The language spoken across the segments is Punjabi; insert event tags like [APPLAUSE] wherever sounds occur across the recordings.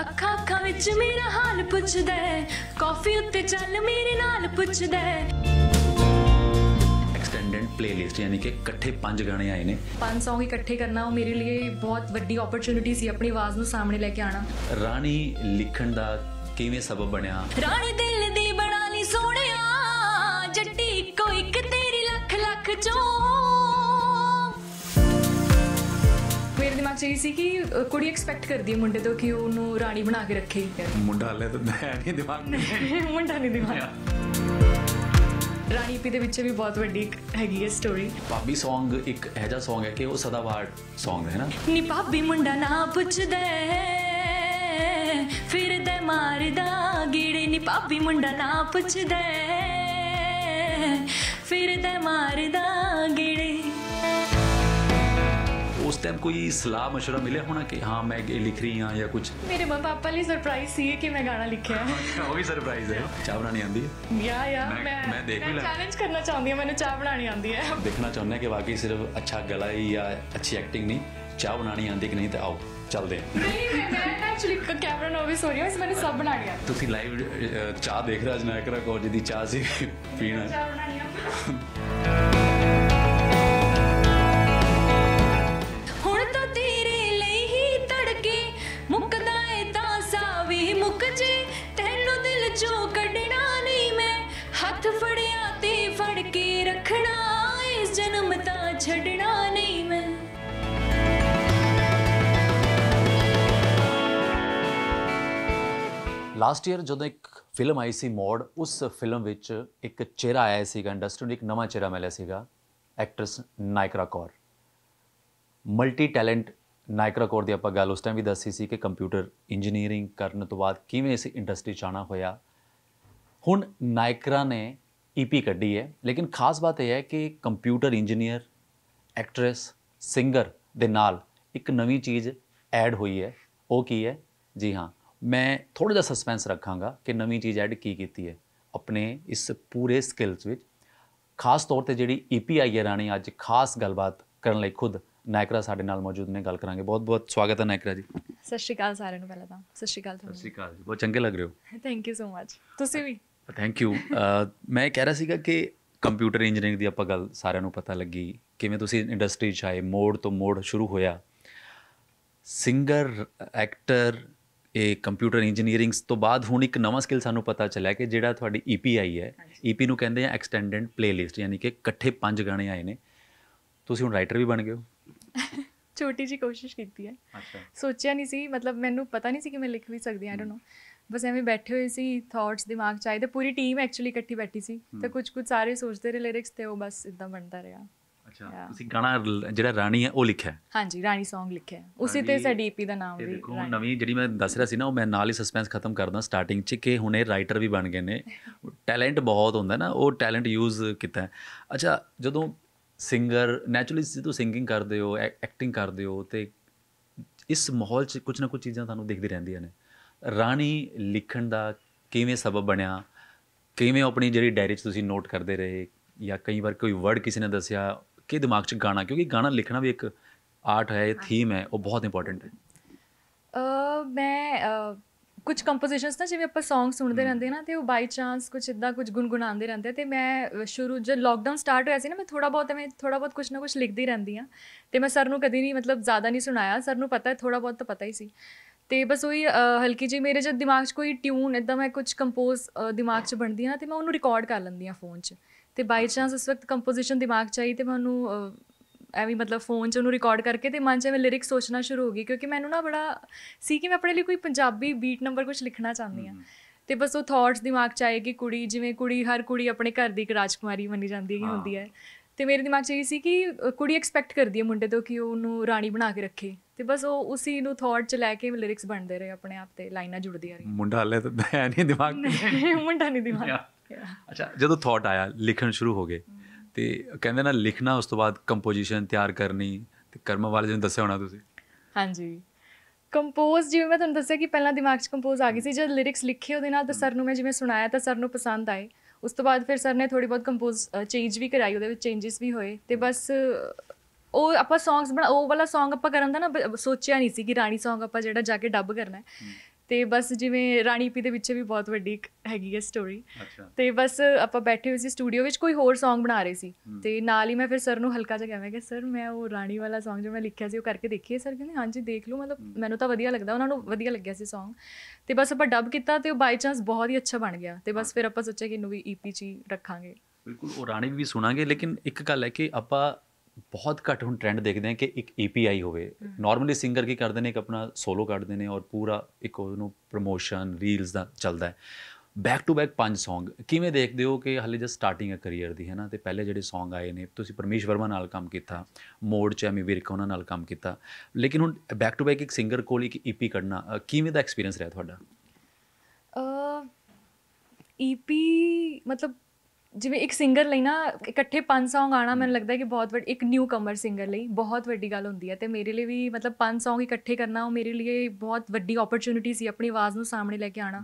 ਅੱਖਾਂ ਅੱਖਾਂ ਵਿੱਚ ਮੇਰਾ ਹਾਲ ਪੁੱਛਦਾ ਕਾਫੀ ਉੱਤੇ ਚੱਲ ਮੇਰੇ ਨਾਲ ਪੁੱਛਦਾ ਐਕਸਟੈਂਡਡ ਪਲੇਲਿਸਟ ਯਾਨੀ ਕਿ ਇਕੱਠੇ ਪੰਜ ਗਾਣੇ ਆਏ ਨੇ ਪੰਜ Song ਇਕੱਠੇ ਕਰਨਾ ਉਹ ਮੇਰੇ ਲਈ ਬਹੁਤ ਵੱਡੀ ਓਪਰਚ्युनिटी ਸੀ ਆਪਣੀ ਆਵਾਜ਼ ਨੂੰ ਸਾਹਮਣੇ ਲੈ ਕੇ ਆਣਾ ਰਾਣੀ ਲਿਖਣ ਦਾ ਕਿਵੇਂ ਸਬਬ ਬਣਿਆ ਰਾਣੀ ਦਿਲ ਦੀ ਬਣਾ ਲਈ ਸੋਹਣਿਆ ਜੱਟੀ ਕੋਈ ਇੱਕ ਤੇਰੀ ਲੱਖ ਲੱਖ ਚੋਂ ਜਾਣਾ ਚਾਹੀ ਸੀ ਕਿ ਕੁੜੀ ਐਕਸਪੈਕਟ ਕਰਦੀ ਹੈ ਮੁੰਡੇ ਤੋਂ ਕਿ ਉਹਨੂੰ ਰਾਣੀ ਬਣਾ ਕੇ ਰੱਖੇ ਮੁੰਡਾ ਹਲੇ ਤਾਂ ਹੈ ਨਹੀਂ ਦਿਮਾਗ [LAUGHS] ਮੁੰਡਾ ਨਹੀਂ ਦਿਮਾਗ ਰਾਣੀ ਪੀ ਦੇ ਵਿੱਚ ਵੀ ਬਹੁਤ ਵੱਡੀ ਹੈਗੀ ਹੈ ਸਟੋਰੀ ਭਾਬੀ Song ਇੱਕ ਐਜਾ Song ਹੈ ਕਿ ਉਹ ਸਦਾਵਾਰ Song ਹੈ ਨਾ ਨੀ ਭਾਬੀ ਮੁੰਡਾ ਨਾ ਪੁੱਛਦਾ ਤੇ ਮਾਰਦਾ ਗੀੜੇ ਨੀ ਭਾਬੀ ਮੁੰਡਾ ਨਾ ਪੁੱਛਦਾ ਤੇ ਮਾਰਦਾ ਗੀੜੇ उस टाइम कोई सलाह मशुरा मिले होना कि हाँ मैं लिख रही हाँ या कुछ मेरे माँ पापा लिए सरप्राइज सी है कि मैं गाना लिखे है अच्छा, वो भी सरप्राइज है चाह बनानी आती है या या मैं, मैं, मैं देख मैं चैलेंज करना चाहती हूँ मैंने चाह बनानी आती है देखना चाहना कि वाकई सिर्फ अच्छा गला ही या अच्छी एक्टिंग नहीं चाह बनानी आती कि नहीं तो आओ चलते हैं चाह देख रहा ਕੈਮਰਾ ਨਰਵਸ ਹੋ ਰਹੀ ਹਾਂ ਇਸ ਮੈਨੇ ਜਨਮ ਤਾਂ ਛੱਡਣਾ ਨਹੀਂ ਮੈਂ ਲਾਸਟ ਈਅਰ ਜਦੋਂ ਇੱਕ ਫਿਲਮ ਆਈ ਸੀ ਮੋੜ ਉਸ ਫਿਲਮ ਵਿੱਚ ਇੱਕ ਚਿਹਰਾ ਆਇਆ ਸੀਗਾ ਇੰਡਸਟਰੀ ਨੂੰ ਇੱਕ ਨਵਾਂ ਚਿਹਰਾ ਮਿਲਿਆ ਸੀਗਾ actress Naikra Kaur multi talent Naikra Kaur ਦੀ ਆਪਾਂ ਗੱਲ ਉਸ ਟਾਈਮ ਵੀ ਦੱਸੀ ਸੀ ਕਿ ਕੰਪਿਊਟਰ ਇੰਜੀਨੀਅਰਿੰਗ ਕਰਨ ਤੋਂ ਬਾਅਦ ਕਿਵੇਂ ਇਸ ਇੰਡਸਟਰੀ 'ਚ ਆਣਾ ਹੋਇਆ ਹੁਣ ਨਾਇਕਰਾ ਨੇ ਈਪੀ e ਕੱਢੀ ਹੈ ਲੇਕਿਨ ਖਾਸ ਬਾਤ ਇਹ ਹੈ ਕਿ ਕੰਪਿਊਟਰ ਇੰਜੀਨੀਅਰ ਐਕਟ੍ਰੈਸ ਸਿੰਗਰ ਦੇ ਨਾਲ ਇੱਕ ਨਵੀਂ ਚੀਜ਼ ਐਡ ਹੋਈ ਹੈ ਉਹ ਕੀ ਹੈ ਜੀ ਹਾਂ ਮੈਂ ਥੋੜਾ ਜਿਹਾ ਸਸਪੈਂਸ ਰੱਖਾਂਗਾ ਕਿ ਨਵੀਂ ਚੀਜ਼ ਐਡ ਕੀ ਕੀਤੀ ਹੈ ਆਪਣੇ ਇਸ ਪੂਰੇ ਸਕਿੱਲਸ ਵਿੱਚ ਖਾਸ ਤੌਰ ਤੇ ਜਿਹੜੀ ਈਪੀ e ਆਈ ਹੈ ਰਾਣੀ ਅੱਜ ਖਾਸ ਗੱਲਬਾਤ ਕਰਨ ਲਈ ਖੁਦ ਨਾਇਕਰਾ ਸਾਡੇ ਨਾਲ ਮੌਜੂਦ ਨੇ ਗੱਲ ਕਰਾਂਗੇ ਬਹੁਤ ਬਹੁਤ ਸਵਾਗਤ ਹੈ ਨਾਇਕਰਾ ਜੀ ਸਤਿ ਸ਼੍ਰੀ ਅਕਾਲ ਸਾਰਿਆਂ ਨੂੰ ਪਹਿਲਾਂ ਤਾਂ ਸਤਿ ਸ਼੍ਰੀ ਅਕਾਲ ਤੁਹਾਨੂੰ ਸਤਿ ਸ਼੍ਰੀ ਅਕਾਲ ਜੀ ਬਹੁਤ ਚੰਗੇ ਲੱਗ ਰਹੇ ਹੋ ਥੈਂਕ ਯੂ ਸੋ ਮੱਚ ਤੁਸੀਂ ਵੀ ਥੈਂਕ ਯੂ [LAUGHS] uh, ਮੈਂ ਕਹਿ ਰਿਹਾ ਸੀਗਾ ਕਿ ਕੰਪਿਊਟਰ ਇੰਜੀਨੀਅਰਿੰਗ ਦੀ ਆਪਾਂ ਗੱਲ ਸਾਰਿਆਂ ਨੂੰ ਪਤਾ ਲੱਗੀ ਕਿਵੇਂ ਤੁਸੀਂ ਇੰਡਸਟਰੀ 'ਚ ਆਏ ਮੋੜ ਤੋਂ ਮੋੜ ਸ਼ੁਰੂ ਹੋਇਆ ਸਿੰਗਰ ਐਕਟਰ ਇਹ ਕੰਪਿਊਟਰ ਇੰਜੀਨੀਅਰਿੰਗਸ ਤੋਂ ਬਾਅਦ ਹੁਣ ਇੱਕ ਨਵਾਂ ਸਕਿੱਲ ਸਾਨੂੰ ਪਤਾ ਚੱਲਿਆ ਕਿ ਜਿਹੜਾ ਤੁਹਾਡੀ ਈਪੀ e ਆਈ ਹੈ ਈਪੀ e ਨੂੰ ਕਹਿੰਦੇ ਆ ਐਕਸਟੈਂਡਡ ਪਲੇਲਿਸਟ ਯਾਨੀ ਕਿ ਇਕੱਠੇ ਪੰਜ ਗਾਣੇ ਆਏ ਨੇ ਤੁਸੀਂ ਹੁਣ ਰਾਈਟਰ ਵੀ ਬਣ ਗਏ ਹੋ [LAUGHS] ਛੋਟੀ ਜੀ ਕੋਸ਼ਿਸ਼ ਕੀਤੀ ਹੈ ਅੱਛਾ ਸੋਚਿਆ ਨਹੀਂ ਸੀ ਮਤਲਬ ਮੈਨੂੰ ਪਤਾ ਨਹੀਂ ਸੀ ਕਿ ਮੈਂ ਲਿਖ ਵੀ ਸਕਦੀ ਆਈ ਡੋਨਟ ਨੋ ਬਸ ਐਵੇਂ ਬੈਠੇ ਹੋਏ ਸੀ ਥਾਟਸ ਦਿਮਾਗ ਚ ਆਏ ਤੇ ਪੂਰੀ ਟੀਮ ਐਕਚੁਅਲੀ ਇਕੱਠੀ ਬੈਠੀ ਸੀ ਤੇ ਕੁਝ ਕੁਝ ਸਾਰੇ ਸੋਚਦੇ ਰਹੇ ਲਿਰਿਕਸ ਤੇ ਉਹ ਬਸ ਇਦਾਂ ਬਣਦਾ ਰਿਹਾ ਅੱਛਾ ਤੁਸੀਂ ਗਾਣਾ ਜਿਹੜਾ ਰਾਣੀ ਹੈ ਉਹ ਲਿਖਿਆ ਹਾਂਜੀ ਰਾਣੀ Song ਲਿਖਿਆ ਉਸੇ ਤੇ ਸਾਡੀ EP ਦਾ ਨਾਮ ਵੀ ਦੇਖੋ ਨਵੀਂ ਜਿਹੜੀ ਮੈਂ ਦੱਸ ਰਿਹਾ ਸੀ ਨਾ ਉਹ ਮੈਂ ਨਾਲ ਹੀ ਸਸਪੈਂਸ ਖਤਮ ਕਰਦਾ ਸਟਾਰਟਿੰਗ 'ਚ ਕਿ ਹੁਣੇ ਰਾਈਟਰ ਵੀ ਬਣ ਗਏ ਨੇ ਟੈਲੈਂਟ ਬਹੁਤ ਹੁੰਦਾ ਨਾ ਉਹ ਟੈਲੈਂਟ ਯੂਜ਼ ਕੀਤਾ ਅੱਛਾ ਜਦੋਂ ਸਿੰਗਰ ਨੈਚੁਰਲੀ ਜਦੋਂ ਸਿੰਗਿੰਗ ਕਰਦੇ ਹੋ ਐਕਟਿੰਗ ਕਰਦੇ ਹੋ ਤੇ ਇਸ ਮਾਹੌਲ 'ਚ ਕੁਝ ਨਾ ਕੁਝ ਚੀਜ਼ਾਂ ਤੁਹਾਨੂੰ ਦਿਖਦੀ ਰਹਿੰਦੀਆਂ ਨੇ ਰਾਣੀ ਲਿਖਣ ਦਾ ਕਿਵੇਂ ਸਬਬ ਬਣਿਆ ਕਿਵੇਂ ਆਪਣੀ ਜਿਹੜੀ ਡਾਇਰੀ 'ਚ ਤੁਸੀਂ ਨੋਟ ਕਰਦੇ ਰਹੇ ਜਾਂ ਕਈ ਵਾਰ ਕੋਈ ਵਰਡ ਕਿਸੇ ਨੇ ਦੱਸਿਆ ਕਿ ਦਿਮਾਗ 'ਚ ਗਾਣਾ ਕਿਉਂਕਿ ਗਾਣਾ ਲਿਖਣਾ ਵੀ ਇੱਕ ਆਰਟ ਹੈ ਇਹ ਥੀਮ ਹੈ ਉਹ ਬਹੁਤ ਇੰਪੋਰਟੈਂਟ ਹੈ ਅ ਮੈਂ ਕੁਝ ਕੰਪੋਜੀਸ਼ਨਸ ਨਾ ਜਿਵੇਂ ਆਪਾਂ Song ਸੁਣਦੇ ਰਹਿੰਦੇ ਨਾ ਤੇ ਉਹ ਬਾਈ ਚਾਂਸ ਕੁਝ ਇਦਾਂ ਕੁਝ ਗੁੰਗੁਣਾਉਂਦੇ ਰਹਿੰਦੇ ਤੇ ਮੈਂ ਸ਼ੁਰੂ ਜਦ ਲਾਕਡਾਊਨ ਸਟਾਰਟ ਹੋਇਆ ਸੀ ਨਾ ਮੈਂ ਥੋੜਾ ਬਹੁਤ ਮੈਂ ਥੋੜਾ ਬਹੁਤ ਕੁਝ ਨਾ ਕੁਝ ਲਿਖਦੀ ਰਹਿੰਦੀ ਆ ਤੇ ਮੈਂ ਸਰ ਨੂੰ ਕਦੀ ਨਹੀਂ ਮਤਲਬ ਜ਼ਿਆਦਾ ਨਹੀਂ ਸੁਣਾਇਆ ਸਰ ਨੂੰ ਪਤਾ ਹੈ ਥੋੜਾ ਬਹੁਤ ਤਾਂ ਪਤਾ ਹੀ ਸੀ ਤੇ ਬਸ ਉਹੀ ਹਲਕੀ ਜੀ ਮੇਰੇ ਜਦ ਦਿਮਾਗ 'ਚ ਕੋਈ ਟਿਊਨ ਇਦਾਂ ਮੈਂ ਕੁਝ ਕੰਪੋਜ਼ ਦਿਮਾਗ 'ਚ ਬਣਦੀ ਨਾ ਤੇ ਮੈਂ ਉਹਨੂੰ ਰਿਕਾਰਡ ਕਰ ਲੈਂਦੀ ਆ ਫੋਨ 'ਚ ਤੇ ਬਾਈ ਚਾਂਸ ਉਸ ਵਕਤ ਕੰਪੋਜੀਸ਼ਨ ਦਿਮਾਗ 'ਚ ਆਈ ਤੇ ਮੈਂ ਉਹਨੂੰ ਐਵੇਂ ਮਤਲਬ ਫੋਨ 'ਚ ਉਹਨੂੰ ਰਿਕਾਰਡ ਕਰਕੇ ਤੇ ਮਨ 'ਚ ਮੈਂ ਲਿਰਿਕਸ ਸੋਚਣਾ ਸ਼ੁਰੂ ਹੋ ਗਈ ਕਿਉਂਕਿ ਮੈਨੂੰ ਨਾ ਬੜਾ ਸੀ ਕਿ ਮੈਂ ਆਪਣੇ ਲਈ ਕੋਈ ਪੰਜਾਬੀ ਬੀਟ ਨੰਬਰ ਕੁਝ ਲਿਖਣਾ ਚਾਹੁੰਦੀ ਆ ਤੇ ਬਸ ਉਹ ਥਾਟਸ ਦਿਮਾਗ 'ਚ ਆਏ ਕਿ ਕੁੜੀ ਜਿਵੇਂ ਕੁੜੀ ਹਰ ਕੁੜੀ ਆਪਣੇ ਘਰ ਦੀ ਇੱਕ ਰਾਜਕੁਮਾਰੀ ਮੰਨੀ ਜਾਂਦੀ ਹੈ ਹੁੰਦੀ ਹੈ ਤੇ ਮੇਰੇ ਦਿਮਾਗ 'ਚ ਇਹ ਸੀ ਕਿ ਕੁੜੀ ਐਕਸਪੈਕਟ ਕਰਦੀ ਹੈ ਮੁੰਡੇ ਤੋਂ ਕਿ ਉਹ ਉਹਨੂੰ ਰਾਣੀ ਬਣਾ ਕੇ ਰੱਖੇ ਤੇ ਬਸ ਉਹ ਉਸੇ ਨੂੰ ਥਾਟ 'ਚ ਲੈ ਕੇ ਲਿਰਿਕਸ ਬਣਦੇ ਰਹੇ ਆਪਣੇ ਆਪ ਤੇ ਲਾਈਨਾਂ ਜੁੜਦੀਆਂ ਰਹੀਆਂ ਮੁੰਡਾ ਹਲੇ ਤਾਂ ਹੈ ਨਹੀਂ ਦਿਮਾਗ ਮੁੰਡਾ ਨਹੀਂ ਦਿਮਾਗ ਅੱਛਾ ਜਦੋਂ ਥਾਟ ਆਇਆ ਲਿਖਣ ਸ਼ੁਰੂ ਹੋ ਗਏ ਤੇ ਕਹਿੰਦੇ ਨਾ ਲਿਖਣਾ ਉਸ ਤੋਂ ਬਾਅਦ ਕੰਪੋਜੀਸ਼ਨ ਤਿਆਰ ਕਰਨੀ ਤੇ ਕਰਮ ਵਾਲੇ ਜਿਹਨੂੰ ਦੱਸਿਆ ਹੋਣਾ ਤੁਸੀਂ ਹਾਂਜੀ ਕੰਪੋਜ਼ ਜਿਵੇਂ ਮੈਂ ਤੁਹਾਨੂੰ ਦੱਸਿਆ ਕਿ ਪਹਿਲਾਂ ਦਿਮਾਗ 'ਚ ਕੰਪੋਜ਼ ਆ ਗਈ ਸੀ ਜਦ ਲਿਰਿਕਸ ਲਿਖੇ ਉਹਦੇ ਨਾਲ ਤਾਂ ਸਰ ਨੂੰ ਮੈਂ ਜਿਵੇਂ ਸੁਣਾਇਆ ਤਾਂ ਸਰ ਨੂੰ ਪਸੰਦ ਆਏ ਉਸ ਤੋਂ ਬਾਅਦ ਫਿਰ ਸਰ ਨੇ ਥੋੜੀ ਬਹੁਤ ਕੰਪੋਜ਼ ਚੇਂਜ ਵੀ ਕਰਾਈ ਉਹਦੇ ਵਿੱਚ ਚੇਂजेस ਵੀ ਹੋਏ ਤੇ ਬਸ ਉਹ ਆਪਾਂ ਸੌਂਗਸ ਬਣਾ ਉਹ ਵਾਲਾ ਸੌਂਗ ਆਪਾਂ ਕਰਨ ਦਾ ਨਾ ਸੋਚਿਆ ਨਹੀਂ ਸੀ ਕਿ ਰਾਣੀ ਸੌਂਗ ਆਪਾਂ ਜਿਹੜਾ ਜਾ ਕੇ ਡੱਬ ਕਰਨਾ ਹੈ ਤੇ ਬਸ ਜਿਵੇਂ ਰਾਣੀ ਪੀ ਦੇ ਵਿੱਚ ਵੀ ਬਹੁਤ ਵੱਡੀ ਹੈਗੀ ਹੈ ਸਟੋਰੀ ਤੇ ਬਸ ਆਪਾਂ ਬੈਠੇ ਹੋਏ ਸੀ ਸਟੂਡੀਓ ਵਿੱਚ ਕੋਈ ਹੋਰ Song ਬਣਾ ਰਹੇ ਸੀ ਤੇ ਨਾਲ ਹੀ ਮੈਂ ਫਿਰ ਸਰ ਨੂੰ ਹਲਕਾ ਜਿਹਾ ਕਿਹਾ ਮੈਂ ਕਿ ਸਰ ਮੈਂ ਉਹ ਰਾਣੀ ਵਾਲਾ Song ਜੋ ਮੈਂ ਲਿਖਿਆ ਸੀ ਉਹ ਕਰਕੇ ਦੇਖੀਏ ਸਰ ਕਹਿੰਦੇ ਹਾਂਜੀ ਦੇਖ ਲਓ ਮਤਲਬ ਮੈਨੂੰ ਤਾਂ ਵਧੀਆ ਲੱਗਦਾ ਉਹਨਾਂ ਨੂੰ ਵਧੀਆ ਲੱਗਿਆ ਸੀ Song ਤੇ ਬਸ ਆਪਾਂ ਡਬ ਕੀਤਾ ਤੇ ਉਹ ਬਾਈ ਚਾਂਸ ਬਹੁਤ ਹੀ ਅੱਛਾ ਬਣ ਗਿਆ ਤੇ ਬਸ ਫਿਰ ਆਪਾਂ ਸੋਚਿਆ ਕਿ ਇਹਨੂੰ ਵੀ EP ਚ ਰੱਖਾਂਗੇ ਬਿਲਕੁਲ ਉਹ ਰਾਣੀ ਵੀ ਸੁਣਾਂਗੇ ਲੇਕਿਨ ਇੱਕ ਗੱਲ ਹੈ ਕਿ ਆਪਾਂ ਬਹੁਤ ਘੱਟ ਹੁਣ ਟ੍ਰੈਂਡ ਦੇਖਦੇ ਆ ਕਿ ਇੱਕ ਏਪੀਆਈ ਹੋਵੇ ਨਾਰਮਲੀ ਸਿੰਗਰ ਕੀ ਕਰਦੇ ਨੇ ਇੱਕ ਆਪਣਾ ਸੋਲੋ ਕੱਢਦੇ ਨੇ ਔਰ ਪੂਰਾ ਇੱਕ ਉਹਨੂੰ ਪ੍ਰੋਮੋਸ਼ਨ ਰੀਲਸ ਦਾ ਚੱਲਦਾ ਹੈ ਬੈਕ ਟੂ ਬੈਕ ਪੰਜ Song ਕਿਵੇਂ ਦੇਖਦੇ ਹੋ ਕਿ ਹਲੇ ਜਸ ਸਟਾਰਟਿੰਗ ਹੈ ਕੈਰੀਅਰ ਦੀ ਹੈ ਨਾ ਤੇ ਪਹਿਲੇ ਜਿਹੜੇ Song ਆਏ ਨੇ ਤੁਸੀਂ ਪਰਮੇਸ਼ ਵਰਮਾ ਨਾਲ ਕੰਮ ਕੀਤਾ ਮੋੜ ਚ ਐਮੀ ਵਿਰਕ ਉਹਨਾਂ ਨਾਲ ਕੰਮ ਕੀਤਾ ਲੇਕਿਨ ਹੁਣ ਬੈਕ ਟੂ ਬੈਕ ਇੱਕ ਸਿੰਗਰ ਕੋਲ ਇੱਕ ਈਪੀ e ਕੱਢਣਾ ਕਿਵੇਂ ਦਾ ਐਕਸਪੀਰੀਅੰਸ ਰਿਹਾ ਤੁਹਾਡਾ ਈਪੀ e ਮਤਲਬ ਜਿਵੇਂ ਇੱਕ ਸਿੰਗਰ ਲਈ ਨਾ ਇਕੱਠੇ ਪੰਜ Song ਆਣਾ ਮੈਨੂੰ ਲੱਗਦਾ ਕਿ ਬਹੁਤ ਵੱਡੀ ਇੱਕ ਨਿਊ ਕਮਰ ਸਿੰਗਰ ਲਈ ਬਹੁਤ ਵੱਡੀ ਗੱਲ ਹੁੰਦੀ ਹੈ ਤੇ ਮੇਰੇ ਲਈ ਵੀ ਮਤਲਬ ਪੰਜ Song ਇਕੱਠੇ ਕਰਨਾ ਉਹ ਮੇਰੇ ਲਈ ਬਹੁਤ ਵੱਡੀ ਓਪਰਚ्युनिटी ਸੀ ਆਪਣੀ ਆਵਾਜ਼ ਨੂੰ ਸਾਹਮਣੇ ਲੈ ਕੇ ਆਣਾ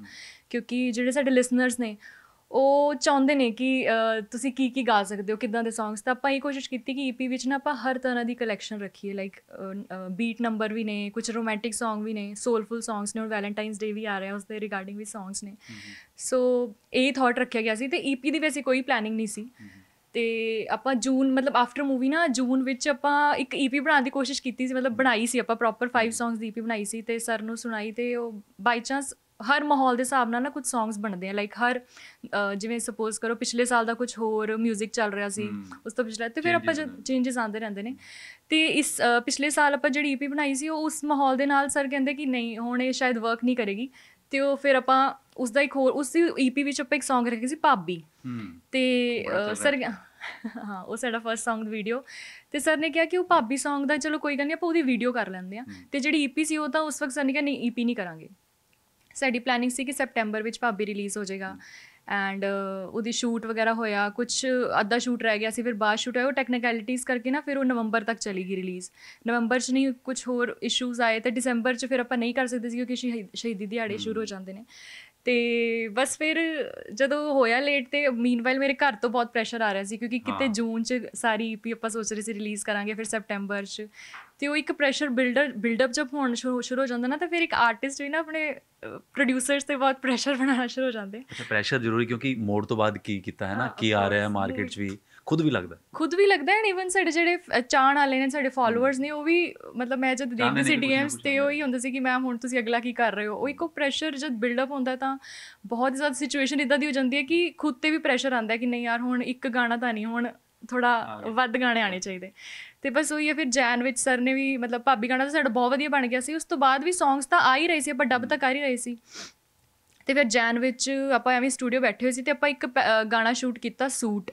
ਕਿਉਂਕਿ ਜਿਹੜੇ ਸਾਡੇ ਲਿਸਨਰਸ ਨੇ ਉਹ ਚਾਹੁੰਦੇ ਨੇ ਕਿ ਤੁਸੀਂ ਕੀ ਕੀ ਗਾ ਸਕਦੇ ਹੋ ਕਿਦਾਂ ਦੇ ਸੌਂਗਸ ਤਾਂ ਆਪਾਂ ਇਹ ਕੋਸ਼ਿਸ਼ ਕੀਤੀ ਕਿ ਈਪੀ e ਵਿੱਚ ਨਾ ਆਪਾਂ ਹਰ ਤਰ੍ਹਾਂ ਦੀ ਕਲੈਕਸ਼ਨ ਰੱਖੀਏ ਲਾਈਕ ਬੀਟ ਨੰਬਰ ਵੀ ਨੇ ਕੁਝ ਰੋਮਾਂਟਿਕ ਸੌਂਗ ਵੀ ਨੇ ਸੋਲਫੁਲ ਸੌਂਗਸ ਨੇ ਔਰ ਵੈਲੈਂਟਾਈਨਸ ਡੇ ਵੀ ਆ ਰਿਹਾ ਉਸ ਦੇ ਰਿਗਾਰਡਿੰਗ ਵੀ ਸੌਂਗਸ ਨੇ ਸੋ ਇਹ ਥਾਟ ਰੱਖਿਆ ਗਿਆ ਸੀ ਤੇ ਈਪੀ e ਦੀ ਵੈਸੇ ਕੋਈ ਪਲੈਨਿੰਗ ਨਹੀਂ ਸੀ ਤੇ ਆਪਾਂ ਜੂਨ ਮਤਲਬ ਆਫਟਰ ਮੂਵੀ ਨਾ ਜੂਨ ਵਿੱਚ ਆਪਾਂ ਇੱਕ ਈਪੀ e ਬਣਾਉਣ ਦੀ ਕੋਸ਼ਿਸ਼ ਕੀਤੀ ਸੀ ਮਤਲਬ ਬਣਾਈ ਸੀ ਆਪਾਂ ਪ੍ਰੋਪਰ 5 ਸੌਂਗਸ ਦੀ ਈਪੀ ਬਣਾਈ ਸੀ ਤੇ ਸਰ ਨੂੰ ਸੁਣਾਈ ਤੇ ਉਹ ਬਾਈ ਚਾਂਸ ਹਰ ਮਾਹੌਲ ਦੇ ਹਿਸਾਬ ਨਾਲ ਨਾ ਕੁਝ ਸੌਂਗਸ ਬਣਦੇ ਆ ਲਾਈਕ ਹਰ ਜਿਵੇਂ ਸਪੋਜ਼ ਕਰੋ ਪਿਛਲੇ ਸਾਲ ਦਾ ਕੁਝ ਹੋਰ 뮤직 ਚੱਲ ਰਿਹਾ ਸੀ ਉਸ ਤੋਂ ਪਿਛਲੇ ਤੇ ਫਿਰ ਆਪਾਂ ਚੇਂजेस ਆਉਂਦੇ ਰਹਿੰਦੇ ਨੇ ਤੇ ਇਸ ਪਿਛਲੇ ਸਾਲ ਆਪਾਂ ਜਿਹੜੀ ਈਪੀ ਬਣਾਈ ਸੀ ਉਹ ਉਸ ਮਾਹੌਲ ਦੇ ਨਾਲ ਸਰ ਕਹਿੰਦੇ ਕਿ ਨਹੀਂ ਹੁਣ ਇਹ ਸ਼ਾਇਦ ਵਰਕ ਨਹੀਂ ਕਰੇਗੀ ਤੇ ਉਹ ਫਿਰ ਆਪਾਂ ਉਸ ਦਾ ਇੱਕ ਹੋਰ ਉਸ ਦੀ ਈਪੀ ਵਿੱਚ ਆਪਾਂ ਇੱਕ ਸੌਂਗ ਰੱਖੀ ਸੀ ਭਾਬੀ ਤੇ ਸਰ ਹਾਂ ਉਹ ਸਾਡਾ ਫਰਸਟ ਸੌਂਗ ਦੀ ਵੀਡੀਓ ਤੇ ਸਰ ਨੇ ਕਿਹਾ ਕਿ ਉਹ ਭਾਬੀ ਸੌਂਗ ਦਾ ਚਲੋ ਕੋਈ ਗੱਲ ਨਹੀਂ ਆਪਾਂ ਉਹਦੀ ਵੀਡੀਓ ਕਰ ਲੈਂਦੇ ਆ ਤੇ ਜਿਹੜੀ ਈਪੀ ਸੀ ਉਹ ਤਾਂ ਉਸ ਵਕਤ ਸਰ ਨੇ ਕਿਹਾ ਨਹੀਂ ਈਪੀ ਨਹੀਂ ਕਰਾਂਗੇ ਸਾਡੀ ਪਲੈਨਿੰਗ ਸੀ ਕਿ ਸੈਪਟੈਂਬਰ ਵਿੱਚ ਭਾਬੀ ਰਿਲੀਜ਼ ਹੋ ਜਾਏਗਾ ਐਂਡ ਉਹਦੀ ਸ਼ੂਟ ਵਗੈਰਾ ਹੋਇਆ ਕੁਝ ਅੱਧਾ ਸ਼ੂਟ ਰਹਿ ਗਿਆ ਸੀ ਫਿਰ ਬਾਅਦ ਸ਼ੂਟ ਹੋਇਆ ਉਹ ਟੈਕਨੀਕੈਲਿਟੀਜ਼ ਕਰਕੇ ਨਾ ਫਿਰ ਉਹ ਨਵੰਬਰ ਤੱਕ ਚਲੀ ਗਈ ਰਿਲੀਜ਼ ਨਵੰਬਰ 'ਚ ਨਹੀਂ ਕੁਝ ਹੋਰ ਇਸ਼ੂਜ਼ ਆਏ ਤੇ ਦਸੰਬਰ 'ਚ ਫਿਰ ਆਪਾਂ ਨਹੀਂ ਕਰ ਸਕਦੇ ਸੀ ਕਿਉਂਕਿ ਸ਼ਹੀਦੀ ਦਿਹਾੜੇ ਸ਼ੁਰੂ ਹੋ ਜਾਂਦੇ ਨੇ ਤੇ ਬਸ ਫਿਰ ਜਦੋਂ ਹੋਇਆ ਲੇਟ ਤੇ ਮੀਨਵਾਈਲ ਮੇਰੇ ਘਰ ਤੋਂ ਬਹੁਤ ਪ੍ਰੈਸ਼ਰ ਆ ਰਿਹਾ ਸੀ ਕਿਉਂਕਿ ਕਿਤੇ ਜੂਨ ਚ ਸਾਰੀ ਈਪੀ ਆਪਾਂ ਸੋਚ ਰਹੇ ਸੀ ਰਿਲੀਜ਼ ਕਰਾਂਗੇ ਫਿਰ ਸੈਪਟੈਂਬਰ ਚ ਤੇ ਉਹ ਇੱਕ ਪ੍ਰੈਸ਼ਰ ਬਿਲਡਰ ਬਿਲਡ ਅਪ ਜਬ ਹੋਣ ਸ਼ੁਰੂ ਹੋ ਜਾਂਦਾ ਨਾ ਤਾਂ ਫਿਰ ਇੱਕ ਆਰਟਿਸਟ ਵੀ ਨਾ ਆਪਣੇ ਪ੍ਰੋਡਿਊਸਰਸ ਤੇ ਬਹੁਤ ਪ੍ਰੈਸ਼ਰ ਬਣਾਉਣਾ ਸ਼ੁਰੂ ਹੋ ਜਾਂਦੇ ਅੱਛਾ ਪ੍ਰੈਸ਼ਰ ਜ਼ਰੂਰੀ ਕਿਉਂਕਿ ਮੋੜ ਤੋਂ ਬਾਅਦ ਕੀ ਕੀਤਾ ਹੈ ਨਾ ਕੀ ਆ ਰਿਹਾ ਹੈ ਮਾਰਕੀਟ 'ਚ ਵੀ ਖੁਦ ਵੀ ਲੱਗਦਾ ਖੁਦ ਵੀ ਲੱਗਦਾ ਐਂਡ ਇਵਨ ਸਾਡੇ ਜਿਹੜੇ ਚਾਣ ਵਾਲੇ ਨੇ ਸਾਡੇ ਫਾਲੋਅਰਸ ਨੇ ਉਹ ਵੀ ਮਤਲਬ ਮੈਂ ਜਦ ਦੇਖਦੀ ਸੀ ਡੀਐਮਸ ਤੇ ਉਹ ਹੀ ਹੁੰਦਾ ਸੀ ਕਿ ਮੈਮ ਹੁਣ ਤੁਸੀਂ ਅਗਲਾ ਕੀ ਕਰ ਰਹੇ ਹੋ ਉਹ ਇੱਕੋ ਪ੍ਰੈਸ਼ਰ ਜਦ ਬਿਲਡ ਅਪ ਹੁੰਦਾ ਤਾਂ ਬਹੁਤ ਜ਼ਿਆਦਾ ਸਿਚੁਏਸ਼ਨ ਇਦਾਂ ਦੀ ਹੋ ਜਾਂਦੀ ਹੈ ਕਿ ਖੁਦ ਤੇ ਵੀ ਪ੍ਰੈਸ਼ਰ ਆਂਦਾ ਕਿ ਨਹੀਂ ਯਾਰ ਹੁਣ ਇੱਕ ਗਾਣਾ ਤਾਂ ਨਹੀਂ ਹੁਣ ਥੋੜਾ ਵੱਧ ਗਾਣੇ ਆਣੇ ਚਾਹੀਦੇ ਤੇ ਬਸ ਉਹ ਹੀ ਫਿਰ ਜੈਨ ਵਿੱਚ ਸਰ ਨੇ ਵੀ ਮਤਲਬ ਭਾਬੀ ਗਾਣਾ ਤਾਂ ਸਾਡਾ ਬਹੁਤ ਵਧੀਆ ਬਣ ਗਿਆ ਸੀ ਉਸ ਤੋਂ ਬਾਅਦ ਵੀ ਸੌਂਗਸ ਤਾਂ ਆ ਹੀ ਰਹੇ ਸੀ ਪਰ ਡੱਬ ਤਾਂ ਕਰ ਹੀ ਰਹੇ ਸੀ ਤੇ ਫਿਰ ਜੈਨ ਵਿੱਚ ਆਪਾਂ ਐਵੇਂ ਸਟੂਡੀਓ ਬੈਠੇ ਹੋਏ ਸੀ ਤੇ ਆਪਾਂ ਇੱਕ ਗਾਣਾ ਸ਼ੂਟ ਕੀਤਾ ਸੂਟ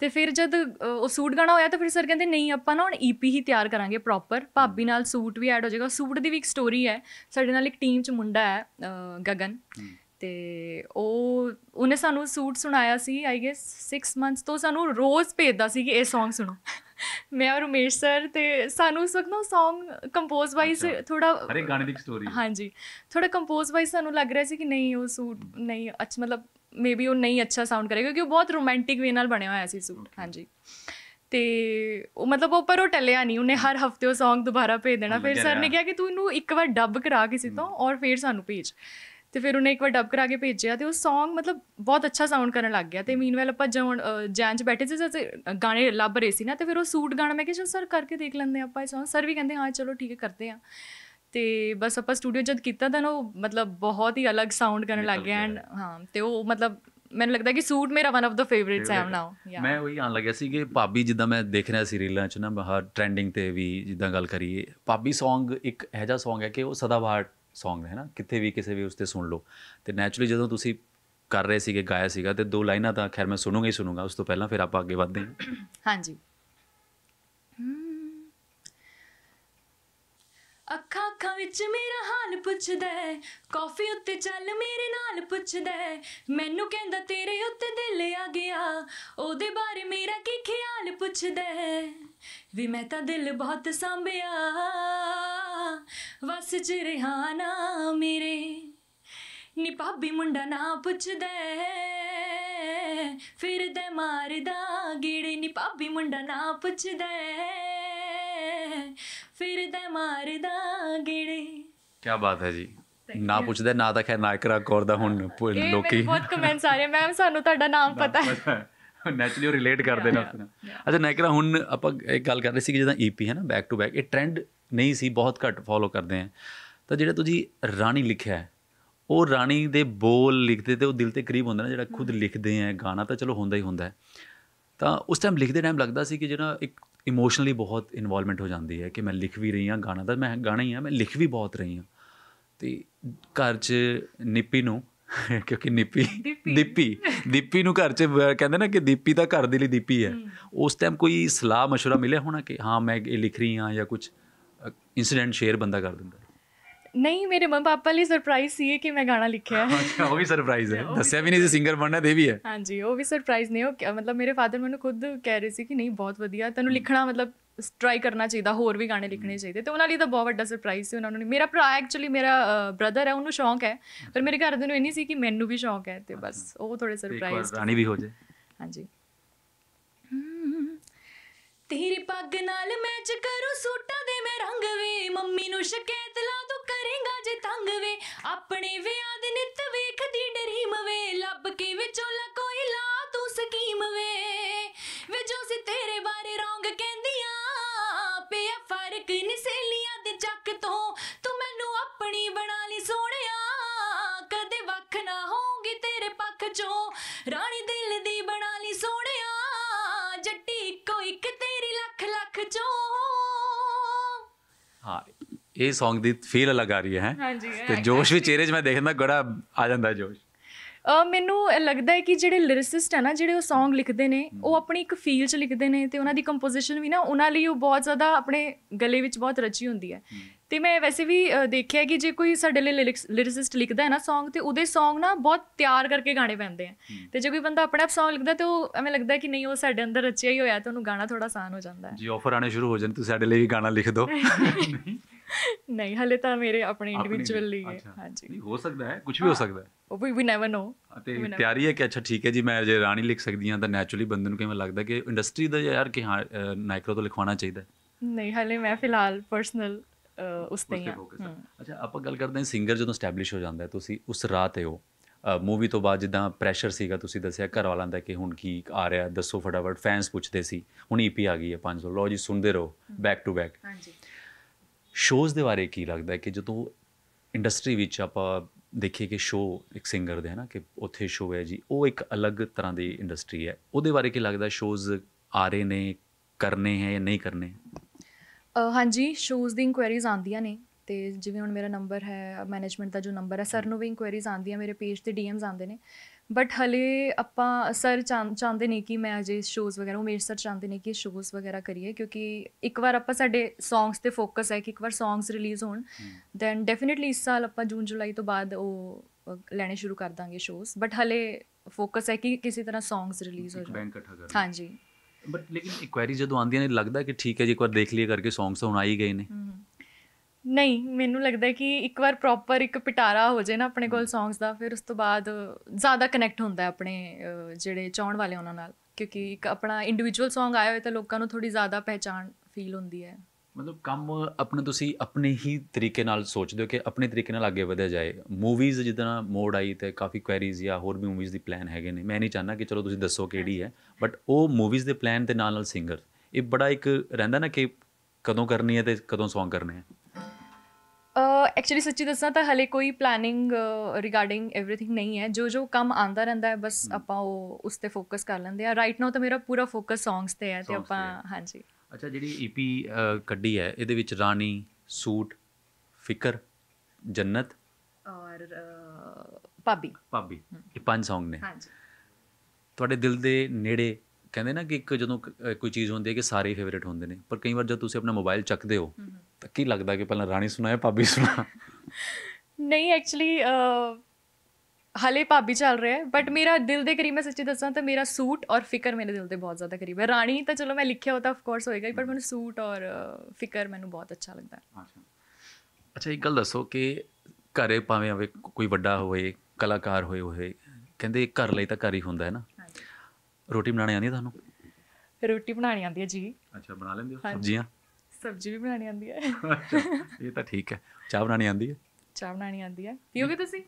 ਤੇ ਫਿਰ ਜਦ ਉਹ ਸੂਟ ਗਾਣਾ ਹੋਇਆ ਤਾਂ ਫਿਰ ਸਰ ਕਹਿੰਦੇ ਨਹੀਂ ਆਪਾਂ ਨਾ ਹੁਣ ਈਪੀ e ਹੀ ਤਿਆਰ ਕਰਾਂਗੇ ਪ੍ਰੋਪਰ ਭਾਬੀ ਨਾਲ ਸੂਟ ਵੀ ਐਡ ਹੋ ਜਾਏਗਾ ਸੂਟ ਦੀ ਵੀ ਇੱਕ ਸਟੋਰੀ ਹੈ ਸਾਡੇ ਨਾਲ ਇੱਕ ਟੀਮ ਚ ਮੁੰਡਾ ਹੈ ਗਗਨ ਤੇ ਉਹ ਉਹਨੇ ਸਾਨੂੰ ਸੂਟ ਸੁਣਾਇਆ ਸੀ ਆਈ ਗੈਸ 6 ਮੰਥਸ ਤੋਂ ਸਾਨੂੰ ਰੋਜ਼ ਭੇਜਦਾ ਸੀ ਕਿ ਇਹ Song ਸੁਣੋ [LAUGHS] ਮੈਂ ਔਰ ਰਮੇਸ਼ ਸਰ ਤੇ ਸਾਨੂੰ ਉਸ ਵਕਤ ਨਾ Song ਕੰਪੋਜ਼ ਵਾਈਜ਼ ਥੋੜਾ ਹਰੇ ਗਾਣੇ ਦੀ ਸਟੋਰੀ ਹਾਂਜੀ ਥੋੜਾ ਕੰਪੋਜ਼ ਵਾਈਜ਼ ਸਾਨੂੰ ਲੱਗ ਰਿਹਾ ਸੀ ਕਿ ਨਹੀਂ ਉਹ ਸੂਟ ਨਹੀਂ ਅੱਛਾ ਮਤਲਬ ਮੇ ਬੀ ਉਹ ਨਹੀਂ ਅੱਛਾ ਸਾਊਂਡ ਕਰੇਗਾ ਕਿਉਂਕਿ ਉਹ ਬਹੁਤ ਰੋਮਾਂਟਿਕ ਵੇ ਨਾਲ ਬਣਿਆ ਹੋਇਆ ਸੀ ਸੂਟ ਹਾਂਜੀ ਤੇ ਉਹ ਮਤਲਬ ਉਹ ਪਰ ਉਹ ਟੱਲਿਆ ਨਹੀਂ ਉਹਨੇ ਹਰ ਹਫਤੇ ਉਹ Song ਦੁਬਾਰਾ ਭੇਜ ਦੇਣਾ ਫਿਰ ਸਰ ਨੇ ਕਿਹਾ ਕਿ ਤੂੰ ਇਹਨੂੰ ਇੱਕ ਵਾਰ ਡੱਬ ਕਰਾ ਕਿਸੇ ਤੋਂ ਔਰ ਫਿਰ ਸਾਨੂੰ ਭੇਜ ਤੇ ਫਿਰ ਉਹਨੇ ਇੱਕ ਵਾਰ ਡੱਬ ਕਰਾ ਕੇ ਭੇਜਿਆ ਤੇ ਉਹ Song ਮਤਲਬ ਬਹੁਤ ਅੱਛਾ ਸਾਊਂਡ ਕਰਨ ਲੱਗ ਗਿਆ ਤੇ ਮੀਨਵੈਲ ਆਪਾਂ ਜਾਂ ਜਾਂ 'ਚ ਬੈਠੇ ਸੀ ਜਿਵੇਂ ਗਾਣੇ ਲੱਭ ਰਹੇ ਸੀ ਨਾ ਤੇ ਫਿਰ ਉਹ ਸੂਟ ਗਾਣਾ ਮੈਂ ਕਿਹਾ ਸਰ ਕਰਕੇ ਦੇਖ ਲੈਂਦੇ ਆਪਾਂ ਇਹ Song ਸਰ ਵੀ ਕਹਿੰਦੇ ਹਾਂ ਚਲੋ ਠੀਕ ਹੈ ਕਰਦੇ ਆਂ ਤੇ ਬਸ ਆਪਾਂ ਸਟੂਡੀਓ ਜਦ ਕੀਤਾ ਤਾਂ ਨਾ ਉਹ ਮਤਲਬ ਬਹੁਤ ਹੀ ਅਲੱਗ ਸਾਊਂਡ ਕਰਨ ਲੱਗ ਗਿਆ ਐਂਡ ਹਾਂ ਤੇ ਉਹ ਮਤਲਬ ਮੈਨੂੰ ਲੱਗਦਾ ਕਿ ਸੂਟ ਮੇਰਾ ਵਨ ਆਫ ਦਾ ਫੇਵਰਿਟਸ ਹੈ ਨਾਓ ਮੈਂ ਉਹੀ ਆਣ ਲੱਗਿਆ ਸੀ ਕਿ ਭਾਬੀ ਜਿੱਦਾਂ ਮੈਂ ਦੇਖ ਰਿਹਾ ਸੀ ਰੀਲਾਂ 'ਚ ਨਾ ਬਹਾਰ ਟ੍ਰੈਂਡਿੰਗ ਤੇ ਵੀ ਜਿੱਦਾਂ ਗੱਲ ਕਰੀਏ ਭਾਬੀ Song ਇੱਕ ਐਜਾ Song ਹੈ ਕਿ ਉਹ ਸਦਾ ਬਾਹਰ Song ਹੈ ਨਾ ਕਿਤੇ ਵੀ ਕਿਸੇ ਵੀ ਉਸ ਤੇ ਸੁਣ ਲਓ ਤੇ ਨੇਚਰਲੀ ਜਦੋਂ ਤੁਸੀਂ ਕਰ ਰਹੇ ਸੀਗੇ ਗਾਇਆ ਸੀਗਾ ਤੇ ਦੋ ਲਾਈਨਾਂ ਤਾਂ ਖੈਰ ਮੈਂ ਸੁਣੂਗਾ ਹੀ ਸੁਣੂਗਾ ਉਸ ਤੋਂ ਪਹਿਲਾਂ ਫਿਰ ਆਪਾਂ ਅੱਗੇ ਵਧਦੇ ਹਾਂ ਹਾਂਜੀ ਅੱਖਾਂ ਅੱਖਾਂ ਵਿੱਚ ਮੇਰਾ ਹਾਲ ਪੁੱਛਦਾ ਕਾਫੀ ਉੱਤੇ ਚੱਲ ਮੇਰੇ ਨਾਲ ਪੁੱਛਦਾ ਮੈਨੂੰ ਕਹਿੰਦਾ ਤੇਰੇ ਉੱਤੇ ਦਿਲ ਆ ਗਿਆ ਉਹਦੇ ਬਾਰੇ ਮੇਰਾ ਕੀ ਖਿਆਲ ਪੁੱਛਦਾ ਹੈ ਵੀ ਮੈਂ ਤਾਂ ਦਿਲ ਬਹੁਤ ਸੰਭਿਆ ਵਸ ਚ ਰਿਹਾ ਨਾ ਮੇਰੇ ਨੀ ਭਾਬੀ ਮੁੰਡਾ ਨਾ ਪੁੱਛਦਾ ਫਿਰ ਦੇ ਮਾਰਦਾ ਗੇੜੇ ਨੀ ਭਾਬੀ ਮੁੰਡਾ ਨਾ ਪੁੱਛਦਾ ਤੇ ਮਾਰਦਾ ਗੇੜੇ ਕੀ ਬਾਤ ਹੈ ਜੀ ਨਾ ਪੁੱਛਦੇ ਨਾ ਤਾਂ ਖੈਰ ਨਾਇਕਰਾ ਕੌਰ ਦਾ ਹੁਣ ਲੋਕੀ ਬਹੁਤ ਕਮੈਂਟਸ ਆ ਰਹੇ ਮੈਮ ਸਾਨੂੰ ਤੁਹਾਡਾ ਨਾਮ ਪਤਾ ਹੈ ਨੈਚੁਰਲੀ ਉਹ ਰਿਲੇਟ ਕਰਦੇ ਨੇ ਅੱਛਾ ਨਾਇਕਰਾ ਹੁਣ ਆਪਾਂ ਇੱਕ ਗੱਲ ਕਰ ਰਹੇ ਸੀ ਕਿ ਜਦੋਂ ਈਪੀ e ਹੈ ਨਾ ਬੈਕ ਟੂ ਬੈਕ ਇਹ ਟ੍ਰੈਂਡ ਨਹੀਂ ਸੀ ਬਹੁਤ ਘੱਟ ਫੋਲੋ ਕਰਦੇ ਆ ਤਾਂ ਜਿਹੜਾ ਤੁਸੀਂ ਰਾਣੀ ਲਿਖਿਆ ਹੈ ਉਹ ਰਾਣੀ ਦੇ ਬੋਲ ਲਿਖਦੇ ਤੇ ਉਹ ਦਿਲ ਤੇ ਕਰੀਬ ਹੁੰਦਾ ਨਾ ਜਿਹੜਾ ਖੁਦ ਲਿਖਦੇ ਆ ਗਾਣਾ ਤਾਂ ਚਲੋ ਹੁੰਦਾ ਹੀ ਹੁੰਦਾ ਤਾਂ ਉਸ ਟਾਈਮ ਲਿਖਦੇ ਟਾਈਮ ਲੱਗਦਾ ਸੀ ਕਿ ਜਿਹੜਾ ਇੱਕ ਇਮੋਸ਼ਨਲੀ ਬਹੁਤ ਇਨਵੋਲਵਮੈਂਟ ਹੋ ਜਾਂਦੀ ਹੈ ਕਿ ਮੈਂ ਲਿਖ ਵੀ ਰਹੀ ਹਾਂ ਗਾਣਾ ਤਾਂ ਮੈਂ ਗਾਣਾ ਹੀ ਆ ਮੈਂ ਲਿਖ ਵੀ ਬਹੁਤ ਰਹੀ ਹਾਂ ਤੇ ਘਰ 'ਚ ਨਿੱਪੀ ਨੂੰ ਕਿਉਂਕਿ ਨਿੱਪੀ ਦੀਪੀ ਦੀਪੀ ਨੂੰ ਘਰ 'ਚ ਕਹਿੰਦੇ ਨਾ ਕਿ ਦੀਪੀ ਤਾਂ ਘਰ ਦੇ ਲਈ ਦੀਪੀ ਹੈ ਉਸ ਟਾਈਮ ਕੋਈ ਸਲਾਹ مشورہ ਮਿਲਿਆ ਹੋਣਾ ਕਿ ਹਾਂ ਮੈਂ ਇਹ ਲਿਖ ਰਹੀ ਹਾਂ ਜਾਂ ਕੁਝ ਇਨਸੀਡੈਂਟ ਸ਼ੇਅਰ ਬੰਦਾ ਕਰ ਦਿੰਦਾ ਨਹੀਂ ਮੇਰੇ ਮੰਮਾ ਪਾਪਾ ਲਈ ਸਰਪ੍ਰਾਈਜ਼ ਸੀ ਕਿ ਮੈਂ ਗਾਣਾ ਲਿਖਿਆ ਹੈ ਉਹ ਵੀ ਸਰਪ੍ਰਾਈਜ਼ ਹੈ [LAUGHS] ਦੱਸਿਆ ਵੀ ਨਹੀਂ ਸੀ ਸਿੰਗਰ ਬਣਨਾ ਦੇ ਵੀ ਹੈ ਹਾਂਜੀ ਉਹ ਵੀ ਸਰਪ੍ਰਾਈਜ਼ ਨੇ ਉਹ ਮਤਲਬ ਮੇਰੇ ਫਾਦਰ ਮੈਨੂੰ ਖੁਦ ਕਹਿ ਰਹੇ ਸੀ ਕਿ ਨਹੀਂ ਬਹੁਤ ਵਧੀਆ ਤੈਨੂੰ ਲਿਖਣਾ ਮਤਲਬ ਟਰਾਈ ਕਰਨਾ ਚਾਹੀਦਾ ਹੋਰ ਵੀ ਗਾਣੇ ਲਿਖਣੇ ਚਾਹੀਦੇ ਤੇ ਉਹਨਾਂ ਲਈ ਤਾਂ ਬਹੁਤ ਵੱਡਾ ਸਰਪ੍ਰਾਈਜ਼ ਸੀ ਉਹਨਾਂ ਨੂੰ ਮੇਰਾ ਭਰਾ ਐਕਚੁਅਲੀ ਮੇਰਾ ਬ੍ਰਦਰ ਹੈ ਉਹਨੂੰ ਸ਼ੌਂਕ ਹੈ ਪਰ ਮੇਰੇ ਘਰ ਦੇ ਨੂੰ ਇਹ ਨਹੀਂ ਸੀ ਕਿ ਮੈਨੂੰ ਵੀ ਸ਼ੌਂਕ ਹੈ ਤੇ ਬਸ ਉਹ ਥੋੜੇ ਸਰਪ੍ਰਾਈਜ਼ ਰਾਣੀ ਵੀ ਹੋ ਜੇ ਹਾਂਜੀ ਤੇਰੀ ਪੱਗ ਨਾਲ ਮੈਚ ਕਰੂ ਸੂਟਾਂ ਦੇ ਮੈਂ ਰੰਗ ਵੇ ਮੰਮੀ ਨੂੰ ਸ਼ਿਕਾਇਤ ਲਾ ਤੂੰ ਕਰੇਗਾ ਜੇ ਤੰਗ ਵੇ ਆਪਣੇ ਵਿਆਹ ਦੇ ਨਿੱਤ ਵੇਖ ਇਹ Song ਦੀ ਫੀਲ ਅਲੱਗ ਆ ਰਹੀ ਹੈ ਹਾਂਜੀ ਤੇ ਜੋਸ਼ ਵੀ ਚਿਹਰੇ 'ਚ ਮੈਂ ਦੇਖਦਾ ਗੜਾ ਆ ਜਾਂਦਾ ਜੋਸ਼ ਮੈਨੂੰ ਲੱਗਦਾ ਹੈ ਕਿ ਜਿਹੜੇ ਲਿਰਿਸਿਸਟ ਹੈ ਨਾ ਜਿਹੜੇ ਉਹ Song ਲਿਖਦੇ ਨੇ ਉਹ ਆਪਣੀ ਇੱਕ ਫੀਲ 'ਚ ਲਿਖਦੇ ਨੇ ਤੇ ਉਹਨਾਂ ਦੀ ਕੰਪੋਜੀਸ਼ਨ ਵੀ ਨਾ ਉਹਨਾਂ ਲਈ ਉਹ ਬਹੁਤ ਜ਼ਿਆਦਾ ਆਪਣੇ ਗਲੇ ਵਿੱਚ ਬਹੁਤ ਰਚੀ ਹੁੰਦੀ ਹੈ ਤੇ ਮੈਂ ਵੈਸੇ ਵੀ ਦੇਖਿਆ ਕਿ ਜੇ ਕੋਈ ਸਾਡੇ ਲਈ ਲਿਰਿਸਿਸਟ ਲਿਖਦਾ ਹੈ ਨਾ Song ਤੇ ਉਹਦੇ Song ਨਾ ਬਹੁਤ ਤਿਆਰ ਕਰਕੇ ਗਾਣੇ ਪੈਂਦੇ ਆ ਤੇ ਜੇ ਕੋਈ ਬੰਦਾ ਆਪਣੇ ਆਪ Song ਲਿਖਦਾ ਤੇ ਉਹ ਐਵੇਂ ਲੱਗਦਾ ਕਿ ਨਹੀਂ ਉਹ ਸਾਡੇ ਅੰਦਰ ਰਚਿਆ ਹੀ ਹੋਇਆ ਤੇ ਉਹਨੂੰ ਗਾਣਾ ਥੋੜਾ ਆਸਾਨ ਹੋ ਜਾਂਦਾ ਹੈ ਜੀ ਆਫਰ ਆਣੇ ਸ਼ੁਰੂ ਹੋ ਜਾਣ ਤੁਸੀਂ ਸਾਡੇ ਲਈ ਵੀ ਗਾਣਾ ਲਿਖ ਦਿਓ [LAUGHS] [LAUGHS] ਨਹੀਂ ਹਲੇ ਤਾਂ ਮੇਰੇ ਆਪਣੇ ਲਈ ਹੈ ਹਾਂਜੀ ਨਹੀਂ ਹੋ ਸਕਦਾ ਹੈ ਕੁਝ ਵੀ ਹੋ ਸਕਦਾ ਹੈ ਵੀ ਵੀ ਨੈਵਰ ਨੋ ਤੇ ਤਿਆਰੀ ਹੈ ਕਿ ਅੱਛਾ ਠੀਕ ਹੈ ਜੀ ਮੈਂ ਜੇ ਰਾਣੀ ਲਿਖ ਸਕਦੀ ਹਾਂ ਤਾਂ ਨੇਚਰਲੀ ਬੰਦੇ ਨੂੰ ਕਿਵੇਂ ਲੱਗਦਾ ਕਿ ਇੰਡਸਟਰੀ ਦਾ ਯਾਰ ਕਿ ਹਾਂ ਨਾਇਕਰੋ ਤੋਂ ਲਿਖਵਾਉਣਾ ਚਾਹੀਦਾ ਨਹੀਂ ਹਲੇ ਮੈਂ ਫਿਲਹਾਲ ਪਰਸਨਲ ਉਸ ਤੇ ਹਾਂ ਅੱਛਾ ਆਪਾਂ ਗੱਲ ਕਰਦੇ ਹਾਂ ਸਿੰਗਰ ਜਦੋਂ ਸਟੈਬਲਿਸ਼ ਹੋ ਜਾਂਦਾ ਹੈ ਤੁਸੀਂ ਉਸ ਰਾਹ ਤੇ ਹੋ ਮੂਵੀ ਤੋਂ ਬਾਅਦ ਜਿੱਦਾਂ ਪ੍ਰੈਸ਼ਰ ਸੀਗਾ ਤੁਸੀਂ ਦੱਸਿਆ ਘਰ ਵਾਲਾਂ ਦਾ ਕਿ ਹੁਣ ਕੀ ਆ ਰਿਹਾ ਦੱਸੋ ਫਟਾਫਟ ਫੈਨਸ ਪੁੱਛਦੇ ਸੀ ਹੁਣ ਈਪੀ e ਆ ਗਈ ਹੈ 500 ਲੋ ਜੀ ਸੁਣਦੇ ਰਹੋ ਬੈਕ ਟੂ ਬੈਕ ਹਾਂਜੀ ਸ਼ੋਜ਼ ਦੇ ਬਾਰੇ ਕੀ ਲੱਗਦਾ ਕਿ ਜਦੋਂ ਇੰਡਸਟਰੀ ਵਿੱਚ ਆਪਾਂ ਦੇਖੀਏ ਕਿ ਸ਼ੋ ਇੱਕ ਸਿੰਗਰ ਦੇ ਹੈ ਨਾ ਕਿ ਉੱਥੇ ਸ਼ੋ ਹੈ ਜੀ ਉਹ ਇੱਕ ਅਲੱਗ ਤਰ੍ਹਾਂ ਦੀ ਇੰਡਸਟਰੀ ਹੈ ਉਹਦੇ ਬਾਰੇ ਕੀ ਲੱਗਦਾ ਸ਼ੋਜ਼ ਆ ਰਹੇ ਨੇ ਕਰਨੇ ਹੈ ਜਾਂ ਨਹੀਂ ਕਰਨੇ ਹਾਂਜੀ ਸ਼ੋਜ਼ ਦੀ ਇਨਕੁਆਇਰੀਜ਼ ਆਉਂਦੀਆਂ ਨੇ ਤੇ ਜਿਵੇਂ ਹੁਣ ਮੇਰਾ ਨੰਬਰ ਹੈ ਮੈਨੇਜਮੈਂਟ ਦਾ ਜੋ ਨੰਬਰ ਹੈ ਸਰ ਨੂੰ ਵੀ ਇਨਕੁਆਇਰੀਜ਼ ਆਉਂਦੀਆਂ ਮੇਰੇ ਪੇਜ ਤੇ ਡੀਐਮਸ ਆਉਂਦੇ ਨੇ ਬਟ ਹਲੇ ਆਪਾਂ ਸਰ ਚਾਹੁੰਦੇ ਨੇ ਕਿ ਮੈਂ ਅਜੇ ਸ਼ੋਜ਼ ਵਗੈਰਾ ਉਮੇਸ਼ ਸਰ ਚਾਹੁੰਦੇ ਨੇ ਕਿ ਸ਼ੋਜ਼ ਵਗੈਰਾ ਕਰੀਏ ਕਿਉਂਕਿ ਇੱਕ ਵਾਰ ਆਪਾਂ ਸਾਡੇ ਸੌਂਗਸ ਤੇ ਫੋਕਸ ਹੈ ਕਿ ਇੱਕ ਵਾਰ ਸੌਂਗਸ ਰਿਲੀਜ਼ ਹੋਣ ਦੈਨ ਡੈਫੀਨਿਟਲੀ ਇਸ ਸਾਲ ਆਪਾਂ ਜੂਨ ਜੁਲਾਈ ਤੋਂ ਬਾਅਦ ਉਹ ਲੈਣੇ ਸ਼ੁਰੂ ਕਰ ਦਾਂਗੇ ਸ਼ੋਜ਼ ਬਟ ਹਲੇ ਫੋਕਸ ਹੈ ਕਿ ਕਿਸੇ ਤਰ੍ਹਾਂ ਸੌਂਗਸ ਰਿਲੀਜ਼ ਹੋ ਜਾਣ ਕਰ ਹਾਂਜੀ ਬਟ ਲੇਕਿਨ ਇਕੁਐਰੀ ਜਦੋਂ ਆਉਂਦੀਆਂ ਨੇ ਲੱਗਦਾ ਕਿ ਠੀਕ ਹੈ ਜੀ ਇੱਕ ਵਾਰ ਦੇਖ ਲਈਏ ਕਰਕੇ ਸੌਂਗਸ ਹੁਣ ਆਈ ਗਏ ਨੇ ਨਹੀਂ ਮੈਨੂੰ ਲੱਗਦਾ ਕਿ ਇੱਕ ਵਾਰ ਪ੍ਰੋਪਰ ਇੱਕ ਪਿਟਾਰਾ ਹੋ ਜੇ ਨਾ ਆਪਣੇ ਕੋਲ ਸੌਂਗਸ ਦਾ ਫਿਰ ਉਸ ਤੋਂ ਬਾਅਦ ਜ਼ਿਆਦਾ ਕਨੈਕਟ ਹੁੰਦਾ ਆਪਣੇ ਜਿਹੜੇ ਚਾਹਣ ਵਾਲੇ ਉਹਨਾਂ ਨਾਲ ਕਿਉਂਕਿ ਇੱਕ ਆਪਣਾ ਇੰਡੀਵਿਜੂਅਲ ਸੌਂਗ ਆਇਆ ਹੋਇਆ ਤਾਂ ਲੋਕਾਂ ਨੂੰ ਥੋੜੀ ਜ਼ਿਆਦਾ ਪਹਿਚਾਨ ਫੀਲ ਹੁੰਦੀ ਹੈ ਮਤਲਬ ਕੰਮ ਆਪਣੇ ਤੁਸੀਂ ਆਪਣੇ ਹੀ ਤਰੀਕੇ ਨਾਲ ਸੋਚਦੇ ਹੋ ਕਿ ਆਪਣੇ ਤਰੀਕੇ ਨਾਲ ਅੱਗੇ ਵਧਿਆ ਜਾਏ ਮੂਵੀਜ਼ ਜਿੱਦਾਂ ਮੋੜ ਆਈ ਤੇ ਕਾਫੀ ਕੁਐਰੀਜ਼ ਜਾਂ ਹੋਰ ਵੀ ਮੂਵੀਜ਼ ਦੀ ਪਲਾਨ ਹੈਗੇ ਨੇ ਮੈਂ ਨਹੀਂ ਚਾਹਨਾ ਕਿ ਚਲੋ ਤੁਸੀਂ ਦੱਸੋ ਕਿਹੜੀ ਹੈ ਬਟ ਉਹ ਮੂਵੀਜ਼ ਦੇ ਪਲਾਨ ਦੇ ਨਾਲ ਨਾਲ ਸਿੰਗਰ ਇਹ ਬੜਾ ਇੱਕ ਰਹਿੰਦਾ ਨਾ ਕਿ ਕਦੋਂ ਕਰਨੀ ਹੈ ਤੇ ਕਦੋਂ ਸੌਂਗ ਕਰਨੇ ਹੈ ਐਕਚੁਅਲੀ ਸੱਚੀ ਦੱਸਾਂ ਤਾਂ ਹਲੇ ਕੋਈ ਪਲੈਨਿੰਗ ਰਿਗਾਰਡਿੰਗ एवरीथिंग ਨਹੀਂ ਹੈ ਜੋ ਜੋ ਕੰਮ ਆਂਦਾ ਰਹਿੰਦਾ ਹੈ ਬਸ ਆਪਾਂ ਉਹ ਉਸ ਤੇ ਫੋਕਸ ਕਰ ਲੈਂਦੇ ਆ ਰਾਈਟ ਨਾਓ ਤਾਂ ਮੇਰਾ ਪੂਰਾ ਫੋਕਸ ਸੌਂਗਸ ਤੇ ਹੈ ਤੇ ਆਪਾਂ ਹਾਂਜੀ ਅੱਛਾ ਜਿਹੜੀ ਈਪੀ e ਕੱਢੀ ਹੈ ਇਹਦੇ ਵਿੱਚ ਰਾਣੀ ਸੂਟ ਫਿਕਰ ਜੰਨਤ ਔਰ ਪਾਬੀ ਪਾਬੀ ਇਹ ਪੰਜ ਸੌਂਗ ਨੇ ਹਾਂਜੀ ਤੁਹਾਡੇ ਦਿਲ ਦੇ ਨੇੜੇ ਕਹਿੰਦੇ ਨਾ ਕਿ ਇੱਕ ਜਦੋਂ ਕੋਈ ਚੀਜ਼ ਹੁੰਦੀ ਹੈ ਕਿ ਸਾਰੇ ਫੇਵਰੇਟ ਹੁੰਦੇ ਨੇ ਪਰ ਕਈ ਵਾਰ ਜਦ ਤੁਸੀਂ ਆਪਣਾ ਮੋਬਾਈਲ ਚੱਕਦੇ ਹੋ ਤਾਂ ਕੀ ਲੱਗਦਾ ਕਿ ਪਹਿਲਾਂ ਰਾਣੀ ਸੁਣਾਇਆ ਭਾਬੀ ਸੁਣਾ ਨਹੀਂ ਐਕਚੁਅਲੀ ਹਲੇ ਭਾਬੀ ਚੱਲ ਰਿਹਾ ਹੈ ਬਟ ਮੇਰਾ ਦਿਲ ਦੇ ਕਰੀਬ ਮੈਂ ਸੱਚੀ ਦੱਸਾਂ ਤਾਂ ਮੇਰਾ ਸੂਟ ਔਰ ਫਿਕਰ ਮੇਰੇ ਦਿਲ ਦੇ ਬਹੁਤ ਜ਼ਿਆਦਾ ਕਰੀਬ ਹੈ ਰਾਣੀ ਤਾਂ ਚਲੋ ਮੈਂ ਲਿਖਿਆ ਹੋਤਾ ਆਫ ਕੋਰਸ ਹੋਏਗਾ ਪਰ ਮੈਨੂੰ ਸੂਟ ਔਰ ਫਿਕਰ ਮੈਨੂੰ ਬਹੁਤ ਅੱਛਾ ਲੱਗਦਾ ਹੈ ਅੱਛਾ ਇੱਕ ਗੱਲ ਦੱਸੋ ਕਿ ਘਰੇ ਭਾਵੇਂ ਕੋਈ ਵੱਡਾ ਹੋਵੇ ਕਲਾਕਾਰ ਹੋਏ ਹੋਏ ਕਹਿੰਦੇ ਘਰ ਲਈ ਤਾਂ ਘਰ ਹੀ ਹੁੰਦਾ ਹੈ ਨਾ ਰੋਟੀ ਬਣਾਣੀ ਆਉਂਦੀ ਹੈ ਤੁਹਾਨੂੰ ਰੋਟੀ ਬਣਾਣੀ ਆਉਂਦੀ ਹੈ ਜੀ ਅੱਛਾ ਬਣਾ ਲੈਂਦੇ ਹੋ ਸਬਜ਼ੀਆਂ ਸਬਜ਼ੀ ਵੀ ਬਣਾਣੀ ਆਉਂਦੀ ਹੈ ਇਹ ਤਾਂ ਠੀਕ ਹੈ ਚਾਹ ਬਣਾਣੀ ਆਉਂਦੀ ਹੈ ਚਾਹ ਬਣਾਣੀ ਆਉਂਦੀ ਹੈ ਪੀਓਗੇ ਤੁਸੀਂ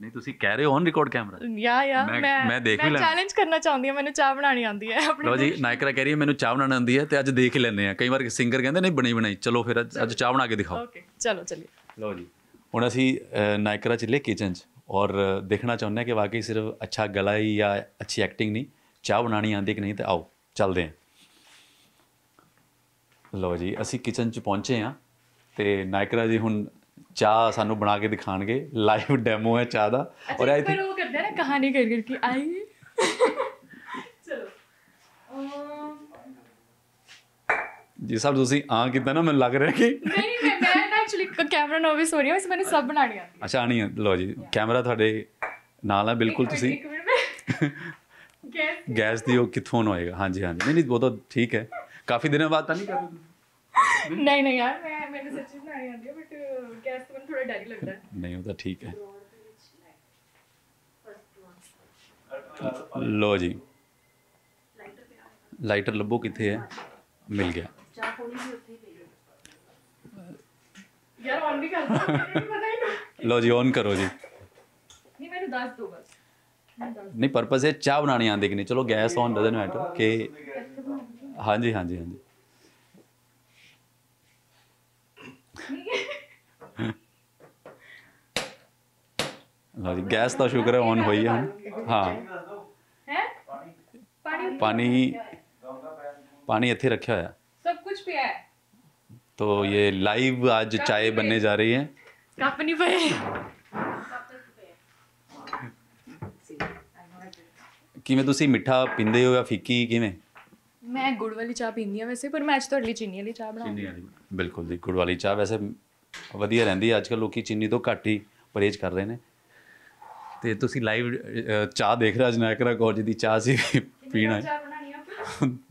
ਨਹੀਂ ਤੁਸੀਂ ਕਹਿ ਰਹੇ ਹੋ ਔਨ ਰਿਕਾਰਡ ਕੈਮਰਾ ਯਾ ਯਾ ਮੈਂ ਮੈਂ ਦੇਖ ਹੀ ਮੈਂ ਚੈਲੰਜ ਕਰਨਾ ਚਾਹੁੰਦੀ ਹਾਂ ਮੈਨੂੰ ਚਾਹ ਬਣਾਣੀ ਆਉਂਦੀ ਹੈ ਲੋ ਜੀ ਨਾਇਕਰਾ ਕਹਿ ਰਹੀ ਹੈ ਮੈਨੂੰ ਚਾਹ ਬਣਾਉਣ ਆਉਂਦੀ ਹੈ ਤੇ ਅੱਜ ਦੇਖ ਹੀ ਲੈਣੇ ਆ ਕਈ ਵਾਰ ਸਿੰਗਰ ਕਹਿੰਦੇ ਨਹੀਂ ਬਣੀ ਬਣਾਈ ਚਲੋ ਫਿਰ ਅੱਜ ਚਾਹ ਬਣਾ ਕੇ ਦਿਖਾਓ ਓਕੇ ਚਲੋ ਚਲਿਏ ਲੋ ਜੀ ਹੁਣ ਅਸੀਂ ਨਾਇਕਰਾ ਚਲੇ ਕਿਚਨ 'ਚ ਔਰ ਦੇਖਣਾ ਚਾਹੁੰਦੇ ਆ ਕਿ ਵਾਕਈ ਸਿਰਫ ਅੱਛਾ ਗਲਾ ਹੀ ਜਾਂ ਅੱਛੀ ਐਕਟਿੰਗ ਨਹੀਂ ਚਾਹ ਬਣਾਣੀ ਆਂਦੀ ਕਿ ਨਹੀਂ ਤੇ ਆਓ ਚੱਲਦੇ ਆਂ ਲਓ ਜੀ ਅਸੀਂ ਕਿਚਨ 'ਚ ਪਹੁੰਚੇ ਆਂ ਤੇ ਨਾਇਕਰਾ ਜੀ ਹੁਣ ਚਾਹ ਸਾਨੂੰ ਬਣਾ ਕੇ ਦਿਖਾਣਗੇ ਲਾਈਵ ਡੈਮੋ ਹੈ ਚਾਹ ਦਾ ਔਰ ਆਈ ਥਿੰਕ ਉਹ ਕਰਦੇ ਨਾ ਕਹਾਣੀ ਕਰ ਕਰ ਕੇ ਆਈ ਚਲੋ ਜੀ ਸਭ ਤੁਸੀਂ ਆ ਕਿਦਾਂ ਨਾ ਮੈਨੂੰ ਲੱਗ ਰਿਹਾ ਕਿ ਨਹੀਂ ਮੈਂ ਮੈਂ ਐਕਚੁਅਲੀ ਕੈਮਰਾ ਨੋਵਿਸ ਹੋ ਰਹੀ ਹਾਂ ਇਸ ਮੈਨੂੰ ਸਭ ਬਣਾਣੀ ਲਿਆ ਅੱਛਾ ਆਣੀ ਲੋ ਜੀ ਕੈਮਰਾ ਤੁਹਾਡੇ ਨਾਲ ਹੈ ਬਿਲਕੁਲ ਤੁਸੀਂ [LAUGHS] गैस दी हो किथों होएगा हाँ जी हाँ जी नहीं नहीं वो तो ठीक है काफी दिनों बाद तो नहीं कर नहीं नहीं यार मैं मैंने सच में नहीं आती बट गैस तो मैं थोड़ा डर लग रहा है नहीं होता तो ठीक है लो जी लाइटर लबो कितने है मिल गया यार ऑन भी कर लो जी ऑन करो जी नहीं मैंने दस दो बस नहीं परपज है चाह बनानी आँदी कि नहीं चलो गैस ऑन डजन मैटर के हाँ जी हाँ जी हाँ जी हाँ जी गैस तो शुक्र है ऑन हो ही हाँ पानी पानी इतने रखा हुआ तो ये लाइव आज चाय बनने जा रही है ਕਿਵੇਂ ਤੁਸੀਂ ਮਿੱਠਾ ਪੀਂਦੇ ਹੋ ਜਾਂ ਫਿੱਕੀ ਕਿਵੇਂ ਮੈਂ ਗੁੜ ਵਾਲੀ ਚਾਹ ਪੀਂਦੀ ਆ ਵੈਸੇ ਪਰ ਮੈਂ ਅੱਜ ਤੁਹਾਡੇ ਲਈ ਚੀਨੀ ਵਾਲੀ ਚਾਹ ਬਣਾਉਂਦੀ ਹਾਂ ਬਿਲਕੁਲ ਜੀ ਗੁੜ ਵਾਲੀ ਚਾਹ ਵੈਸੇ ਵਧੀਆ ਰਹਿੰਦੀ ਹੈ ਕੱਲ ਲੋਕੀ ਚੀਨੀ ਤੋਂ ਘੱਟ ਹੀ ਪਰਹੇਜ਼ ਕਰ ਰਹੇ ਨੇ ਤੇ ਤੁਸੀਂ ਲਾਈਵ ਚਾਹ ਦੇਖ ਰਹੇ ਅਜਨਾਇਕਰਾ ਕੌਰ ਜੀ ਦੀ ਚਾਹ ਸੀ ਪੀਣਾ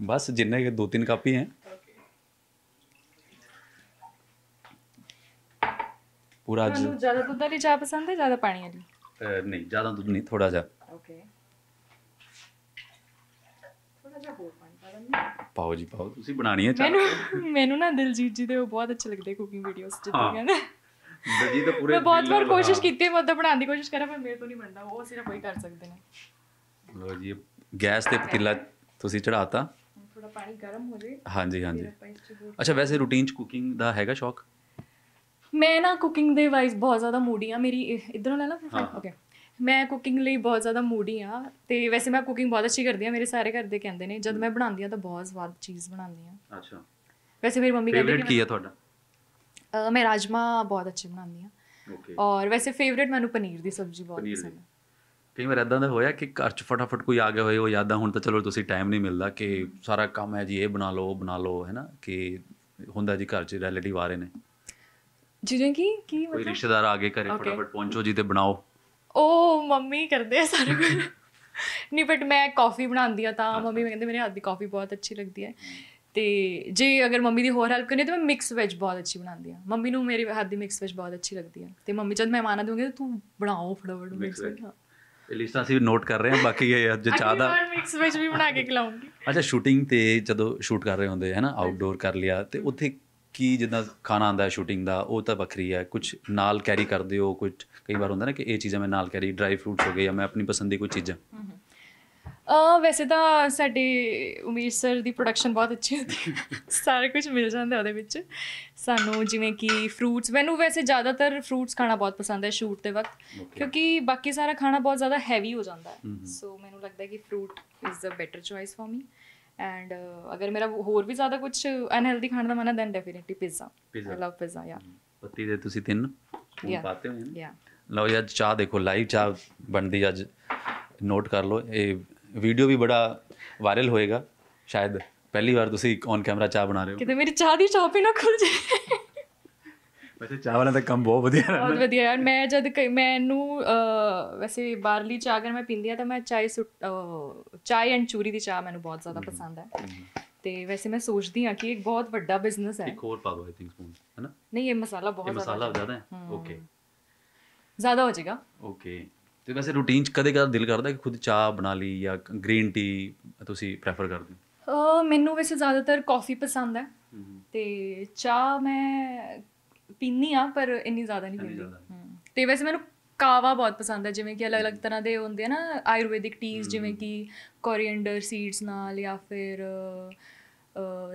ਬਸ ਜਿੰਨੇ ਦੋ ਤਿੰਨ ਕੱਪ ਹੀ ਹੈ ਪੂਰਾ ਜੀ ਤੁਹਾਨੂੰ ਜ਼ਿਆਦਾ ਦੁੱਧ ਵਾਲੀ ਚਾਹ ਪਸੰਦ ਹੈ ਜ਼ਿਆਦਾ ਪਾਣੀ ਵਾਲੀ ਨਹੀਂ ਜ਼ਿਆਦਾ ਦੁੱਧ ਨਹੀਂ ਥੋੜਾ ਜਿਹਾ ਓਕੇ ਜਾਂ ਹੋਰ ਪਾਣੀ ਪਾ ਜੀ ਪਾਓ ਤੁਸੀਂ ਬਣਾਣੀ ਹੈ ਚਾਹ ਮੈਨੂੰ ਮੈਨੂੰ ਨਾ ਦਿਲਜੀਤ ਜੀ ਦੇ ਉਹ ਬਹੁਤ ਅੱਛੇ ਲੱਗਦੇ ਕੁਕਿੰਗ ਵੀਡੀਓਸ ਜਿੱਦਾਂ ਕਹਿੰਦੇ ਦਿਲਜੀਤ ਤਾਂ ਪੂਰੇ ਮੈਂ ਬਹੁਤ ਵਾਰ ਕੋਸ਼ਿਸ਼ ਕੀਤੀ ਮੈਂ ਉਦੋਂ ਬਣਾਉਣ ਦੀ ਕੋਸ਼ਿਸ਼ ਕਰਾਂ ਪਰ ਮੇਰੇ ਤੋਂ ਨਹੀਂ ਬਣਦਾ ਉਹ ਸਿਰਫ ਕੋਈ ਕਰ ਸਕਦੇ ਨੇ ਲੋ ਜੀ ਗੈਸ ਤੇ ਪਤੀਲਾ ਤੁਸੀਂ ਚੜਾਤਾ ਥੋੜਾ ਪਾਣੀ ਗਰਮ ਹੋ ਜੇ ਹਾਂਜੀ ਹਾਂਜੀ ਅੱਛਾ ਵੈਸੇ ਰੂਟੀਨ ਚ ਕੁਕਿੰਗ ਦਾ ਹੈਗਾ ਸ਼ੌਕ ਮੈਂ ਨਾ ਕੁਕਿੰਗ ਦੇ ਵਾਈਜ਼ ਬਹੁਤ ਜ਼ਿਆਦਾ ਮੂਡੀ ਆ ਮੇਰੀ ਇਧਰੋਂ ਲੈ ਲਾ ਓਕੇ ਮੈਂ ਕੁਕਿੰਗ ਲਈ ਬਹੁਤ ਜ਼ਿਆਦਾ ਮੂਡੀ ਆ ਤੇ ਵੈਸੇ ਮੈਂ ਕੁਕਿੰਗ ਬਹੁਤ ਅੱਛੀ ਕਰਦੀ ਆ ਮੇਰੇ ਸਾਰੇ ਘਰ ਦੇ ਕਹਿੰਦੇ ਨੇ ਜਦ ਮੈਂ ਬਣਾਉਂਦੀ ਆ ਤਾਂ ਬਹੁਤ ਸਵਾਦ ਚੀਜ਼ ਬਣਾਉਂਦੀ ਆ ਅੱਛਾ ਵੈਸੇ ਮੇਰੀ ਮੰਮੀ ਕਹਿੰਦੀ ਕੀ ਆ ਤੁਹਾਡਾ ਮੈਂ ਰਾਜਮਾ ਬਹੁਤ ਅੱਛੇ ਬਣਾਉਂਦੀ ਆ ਓਕੇ ਔਰ ਵੈਸੇ ਫੇਵਰਿਟ ਮੈਨੂੰ ਪਨੀਰ ਦੀ ਸਬਜ਼ੀ ਬਹੁਤ ਪਸੰਦ ਹੈ ਕਈ ਵਾਰ ਇਦਾਂ ਦਾ ਹੋਇਆ ਕਿ ਘਰ 'ਚ ਫਟਾਫਟ ਕੋਈ ਆ ਗਿਆ ਹੋਏ ਉਹ ਯਾਦਾਂ ਹੁਣ ਤਾਂ ਚਲੋ ਤੁਸੀਂ ਟਾਈਮ ਨਹੀਂ ਮਿਲਦਾ ਕਿ ਸਾਰਾ ਕੰਮ ਹੈ ਜੀ ਇਹ ਬਣਾ ਲਓ ਉਹ ਬਣਾ ਲਓ ਹੈਨਾ ਕਿ ਹੁੰਦਾ ਜੀ ਘਰ 'ਚ ਰਿਲੇਟਿਵ ਆ ਰਹੇ ਨੇ ਜਿਵੇਂ ਕਿ ਕੀ ਮਤਲਬ ਕੋਈ ਰਿਸ਼ਤੇਦਾਰ ਆ ਗਏ ਘਰੇ ਫਟਾਫਟ ਪਹੁੰਚੋ ਜੀ ਤੇ ਬਣਾਓ ਉਹ ਮੰਮੀ ਕਰਦੇ ਸਾਰਾ ਕੁਝ ਨਹੀਂ ਬਟ ਮੈਂ ਕਾਫੀ ਬਣਾਉਂਦੀ ਆ ਤਾਂ ਮੰਮੀ ਕਹਿੰਦੇ ਮੇਰੇ ਹੱਥ ਦੀ ਕਾਫੀ ਬਹੁਤ ਅੱਛੀ ਲੱਗਦੀ ਹੈ ਤੇ ਜੇ ਅਗਰ ਮੰਮੀ ਦੀ ਹੋਰ ਹੈਲਪ ਕਰਨੀ ਤਾਂ ਮੈਂ ਮਿਕਸ ਵੈਜ ਬਹੁਤ ਅੱਛੀ ਬਣਾਉਂਦੀ ਆ ਮੰਮੀ ਨੂੰ ਮੇਰੇ ਹੱਥ ਦੀ ਮਿਕਸ ਵੈਜ ਬਹੁਤ ਅੱਛੀ ਲੱਗਦੀ ਆ ਤੇ ਮੰਮੀ ਜਦ ਮਹਿਮਾਨ ਦੂੰਗੀ ਤਾਂ ਤੂੰ ਬਣਾਓ ਫਟਾਫਟ ਮਿਕਸ ਵੈਜ ਲਿਸਟਾਂ ਅਸੀਂ ਨੋਟ ਕਰ ਰਹੇ ਹਾਂ ਬਾਕੀ ਇਹ ਅੱਜ [LAUGHS] ਚਾਹ ਮੈਂ ਮਿਕਸ ਵੈਜ ਵੀ ਬਣਾ ਕੇ ਖਿਲਾਉਂਗੀ ਅੱਛਾ ਸ਼ੂਟਿੰਗ ਤੇ ਜਦੋਂ ਸ਼ੂਟ ਕਰ ਰਹੇ ਹੁੰਦੇ ਹੈ ਨਾ ਆਊਟਡੋਰ ਕਰ ਲਿਆ ਤੇ ਉੱਥੇ ਕੀ ਜਿੱਦਾਂ ਖਾਣਾ ਆਂਦਾ ਹੈ ਸ਼ੂਟਿੰਗ ਦਾ ਉਹ ਤਾਂ ਵੱਖਰੀ ਹੈ ਕੁਝ ਨਾਲ ਕੈਰੀ ਕਰਦੇ ਹੋ ਕੁਝ ਕਈ ਵਾਰ ਹੁੰਦਾ ਨਾ ਕਿ ਇਹ ਚੀਜ਼ਾਂ ਮੈਂ ਨਾਲ ਕੈਰੀ ਡਰਾਈ ਫਰੂਟਸ ਹੋ ਗਏ ਜਾਂ ਮੈਂ ਆਪਣੀ ਪਸੰਦ ਦੀ ਕੋਈ ਚੀਜ਼ਾਂ ਅ ਵੈਸੇ ਤਾਂ ਸਾਡੇ ਉਮੀਰ ਸਰ ਦੀ ਪ੍ਰੋਡਕਸ਼ਨ ਬਹੁਤ ਅੱਛੀ ਹੁੰਦੀ ਸਾਰਾ ਕੁਝ ਮਿਲ ਜਾਂਦਾ ਉਹਦੇ ਵਿੱਚ ਸਾਨੂੰ ਜਿਵੇਂ ਕਿ ਫਰੂਟਸ ਮੈਨੂੰ ਵੈਸੇ ਜ਼ਿਆਦਾਤਰ ਫਰੂਟਸ ਖਾਣਾ ਬਹੁਤ ਪਸੰਦ ਹੈ ਸ਼ੂਟ ਦੇ ਵਕਤ ਕਿਉਂਕਿ ਬਾਕੀ ਸਾਰਾ ਖਾਣਾ ਬਹੁਤ ਜ਼ਿਆਦਾ ਹੈਵੀ ਹੋ ਜਾਂਦਾ ਹੈ ਸੋ ਮੈਨੂੰ ਲੱਗਦਾ ਹੈ ਕਿ fruit is a better choice for me and uh, ਅਗਰ ਮੇਰਾ ਹੋਰ ਵੀ ਜ਼ਿਆਦਾ ਕੁਝ ਅਨਹੈਲਦੀ ਖਾਣ ਦਾ ਮਨ ਹੈ then definitely pizza I love pizza ਯਾ ਪੱਤੀ ਦੇ ਤੁਸੀਂ ਤਿੰਨ ਹੁਣ ਪਾਤੇ ਹੋ ਯਾ ਲਓ ਅੱਜ ਚਾਹ ਦੇਖੋ ਲਾਈਵ ਚਾਹ ਬਣਦੀ ਅੱਜ ਨੋਟ ਕਰ ਲਓ ਇਹ ਵੀਡੀਓ ਵੀ ਬੜਾ ਵਾਇਰਲ ਹੋਏਗਾ ਸ਼ਾਇਦ ਪਹਿਲੀ ਵਾਰ ਤੁਸੀਂ ਔਨ ਕੈਮਰਾ ਚਾਹ ਬਣਾ ਰਹੇ ਹੋ ਕਿਤੇ ਮੇਰੀ ਚਾਹ ਦੀ ਸ਼ਾਪ ਹੀ ਨਾ ਖੁੱਲ ਜੇ ਵੈਸੇ ਚਾਹ ਵਾਲਾ ਤਾਂ ਕੰਮ ਬਹੁਤ ਵਧੀਆ ਰਹਿੰਦਾ ਬਹੁਤ ਵਧੀਆ ਯਾਰ ਮੈਂ ਜਦ ਮੈਨੂੰ ਵੈਸੇ ਬਾਰਲੀ ਚਾਹ ਅਗਰ ਮੈਂ ਪੀਂਦੀ ਆ ਤਾਂ ਮੈਂ ਚਾਹ ਚਾਹ ਐਂਡ ਚੂਰੀ ਦੀ ਚਾਹ ਮੈਨੂੰ ਬਹੁਤ ਜ਼ਿਆਦਾ ਪਸੰਦ ਹੈ ਤੇ ਵੈਸੇ ਮੈਂ ਸੋਚਦੀ ਆ ਕਿ ਇੱਕ ਬਹੁਤ ਵੱਡਾ ਬਿਜ਼ਨਸ ਹੈ ਇੱਕ ਹੋਰ ਪਾ ਦੋ ਆਈ ਥਿੰਕ ਸਪੂਨ ਹੈਨਾ ਨਹੀਂ ਇਹ ਮਸਾਲਾ ਬਹੁਤ ਜ਼ਿਆਦਾ ਮਸਾਲਾ ਜ਼ਿਆਦਾ ਹੈ ਓਕੇ ਜ਼ਿਆਦਾ ਹੋ ਜਾਏਗਾ ਓਕੇ ਤੇ ਵੈਸੇ ਰੂਟੀਨ ਚ ਕਦੇ ਕਦੇ ਦਿਲ ਕਰਦਾ ਕਿ ਖੁਦ ਚਾਹ ਬਣਾ ਲਈ ਜਾਂ ਗ੍ਰੀਨ ਟੀ ਤੁਸੀਂ ਪ੍ਰੈਫਰ ਕਰਦੇ ਹੋ ਮੈਨੂੰ ਵੈਸੇ ਜ਼ਿਆਦਾਤਰ ਕਾਫੀ ਪਸੰਦ ਹੈ ਤੇ ਚਾਹ ਮੈਂ ਪੀਨੀ ਆ ਪਰ ਇੰਨੀ ਜ਼ਿਆਦਾ ਨਹੀਂ ਪੀਂਦੀ ਤੇ ਵੈਸੇ ਮੈਨੂੰ ਕਾਵਾ ਬਹੁਤ ਪਸੰਦ ਹੈ ਜਿਵੇਂ ਕਿ ਅਲੱਗ-ਅਲੱਗ ਤਰ੍ਹਾਂ ਦੇ ਹੁੰਦੇ ਆ ਨਾ ਆਯੁਰਵੈਦਿਕ ਟੀਜ਼ ਜਿਵੇਂ ਕਿ ਕੋਰੀਐਂਡਰ ਸੀਡਸ ਨਾਲ ਜਾਂ ਫਿਰ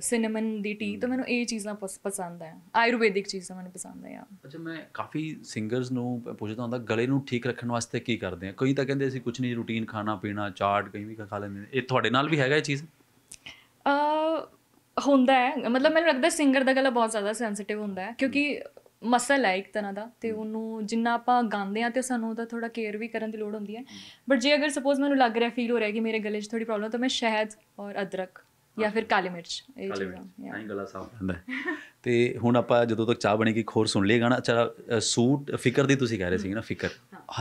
ਸਿਨੇਮਨ ਦੀ ਟੀ ਤਾਂ ਮੈਨੂੰ ਇਹ ਚੀਜ਼ਾਂ ਪਸੰਦ ਆ ਆਯੁਰਵੈਦਿਕ ਚੀਜ਼ਾਂ ਮੈਨੂੰ ਪਸੰਦ ਆ ਅੱਛਾ ਮੈਂ ਕਾਫੀ ਸਿੰਗਰਸ ਨੂੰ ਪੁੱਛਦਾ ਹੁੰਦਾ ਗਲੇ ਨੂੰ ਠੀਕ ਰੱਖਣ ਵਾਸਤੇ ਕੀ ਕਰਦੇ ਆ ਕਈ ਤਾਂ ਕਹਿੰਦੇ ਅਸੀਂ ਕੁਝ ਨਹੀਂ ਰੂਟੀਨ ਖਾਣਾ ਪੀਣਾ ਚਾਟ ਕਈ ਵੀ ਖਾ ਲੈਂਦੇ ਨੇ ਇਹ ਤੁਹਾਡੇ ਨਾਲ ਵੀ ਹੈਗਾ ਇਹ ਚੀਜ਼ ਅ ਹੁੰਦਾ ਹੈ ਮਤਲਬ ਮੈਨੂੰ ਲੱਗਦਾ ਸਿੰਗਰ ਦਾ ਗਲਾ ਬਹੁਤ ਜ਼ਿਆਦਾ ਸੈਂਸਿਟਿਵ ਹੁੰਦਾ ਹੈ ਕਿਉਂਕਿ ਮਸਲ ਹੈ ਇੱਕ ਤਰ੍ਹਾਂ ਦਾ ਤੇ ਉਹਨੂੰ ਜਿੰਨਾ ਆਪਾਂ ਗਾਉਂਦੇ ਆ ਤੇ ਸਾਨੂੰ ਉਹਦਾ ਥੋੜਾ ਕੇਅਰ ਵੀ ਕਰਨ ਦੀ ਲੋੜ ਹੁੰਦੀ ਹੈ ਬਟ ਜੇ ਅਗਰ ਸਪੋਜ਼ ਮੈਨੂੰ ਲੱਗ ਰਿਹਾ ਫੀਲ ਹੋ ਰਿਹਾ ਕਿ ਮੇਰੇ ਗਲੇ 'ਚ ਥੋੜੀ ਪ੍ਰੋਬਲਮ ਤਾਂ ਮੈਂ ਸ਼ਹਿਦ ਔਰ ਅਦਰਕ ਜਾਂ ਫਿਰ ਕਾਲੀ ਮਿਰਚ ਇਹ ਚੀਜ਼ਾਂ ਐਂ ਗਲਾ ਸਾਫ ਹੁੰਦਾ [LAUGHS] ਤੇ ਹੁਣ ਆਪਾਂ ਜਦੋਂ ਤੱਕ ਚਾਹ ਬਣੇਗੀ ਖੋਰ ਸੁਣ ਲਈਏ ਗਾਣਾ ਚਾ ਸੂਟ ਫਿਕਰ ਦੀ ਤੁਸੀਂ ਕਹਿ ਰਹੇ ਸੀ ਨਾ ਫਿਕਰ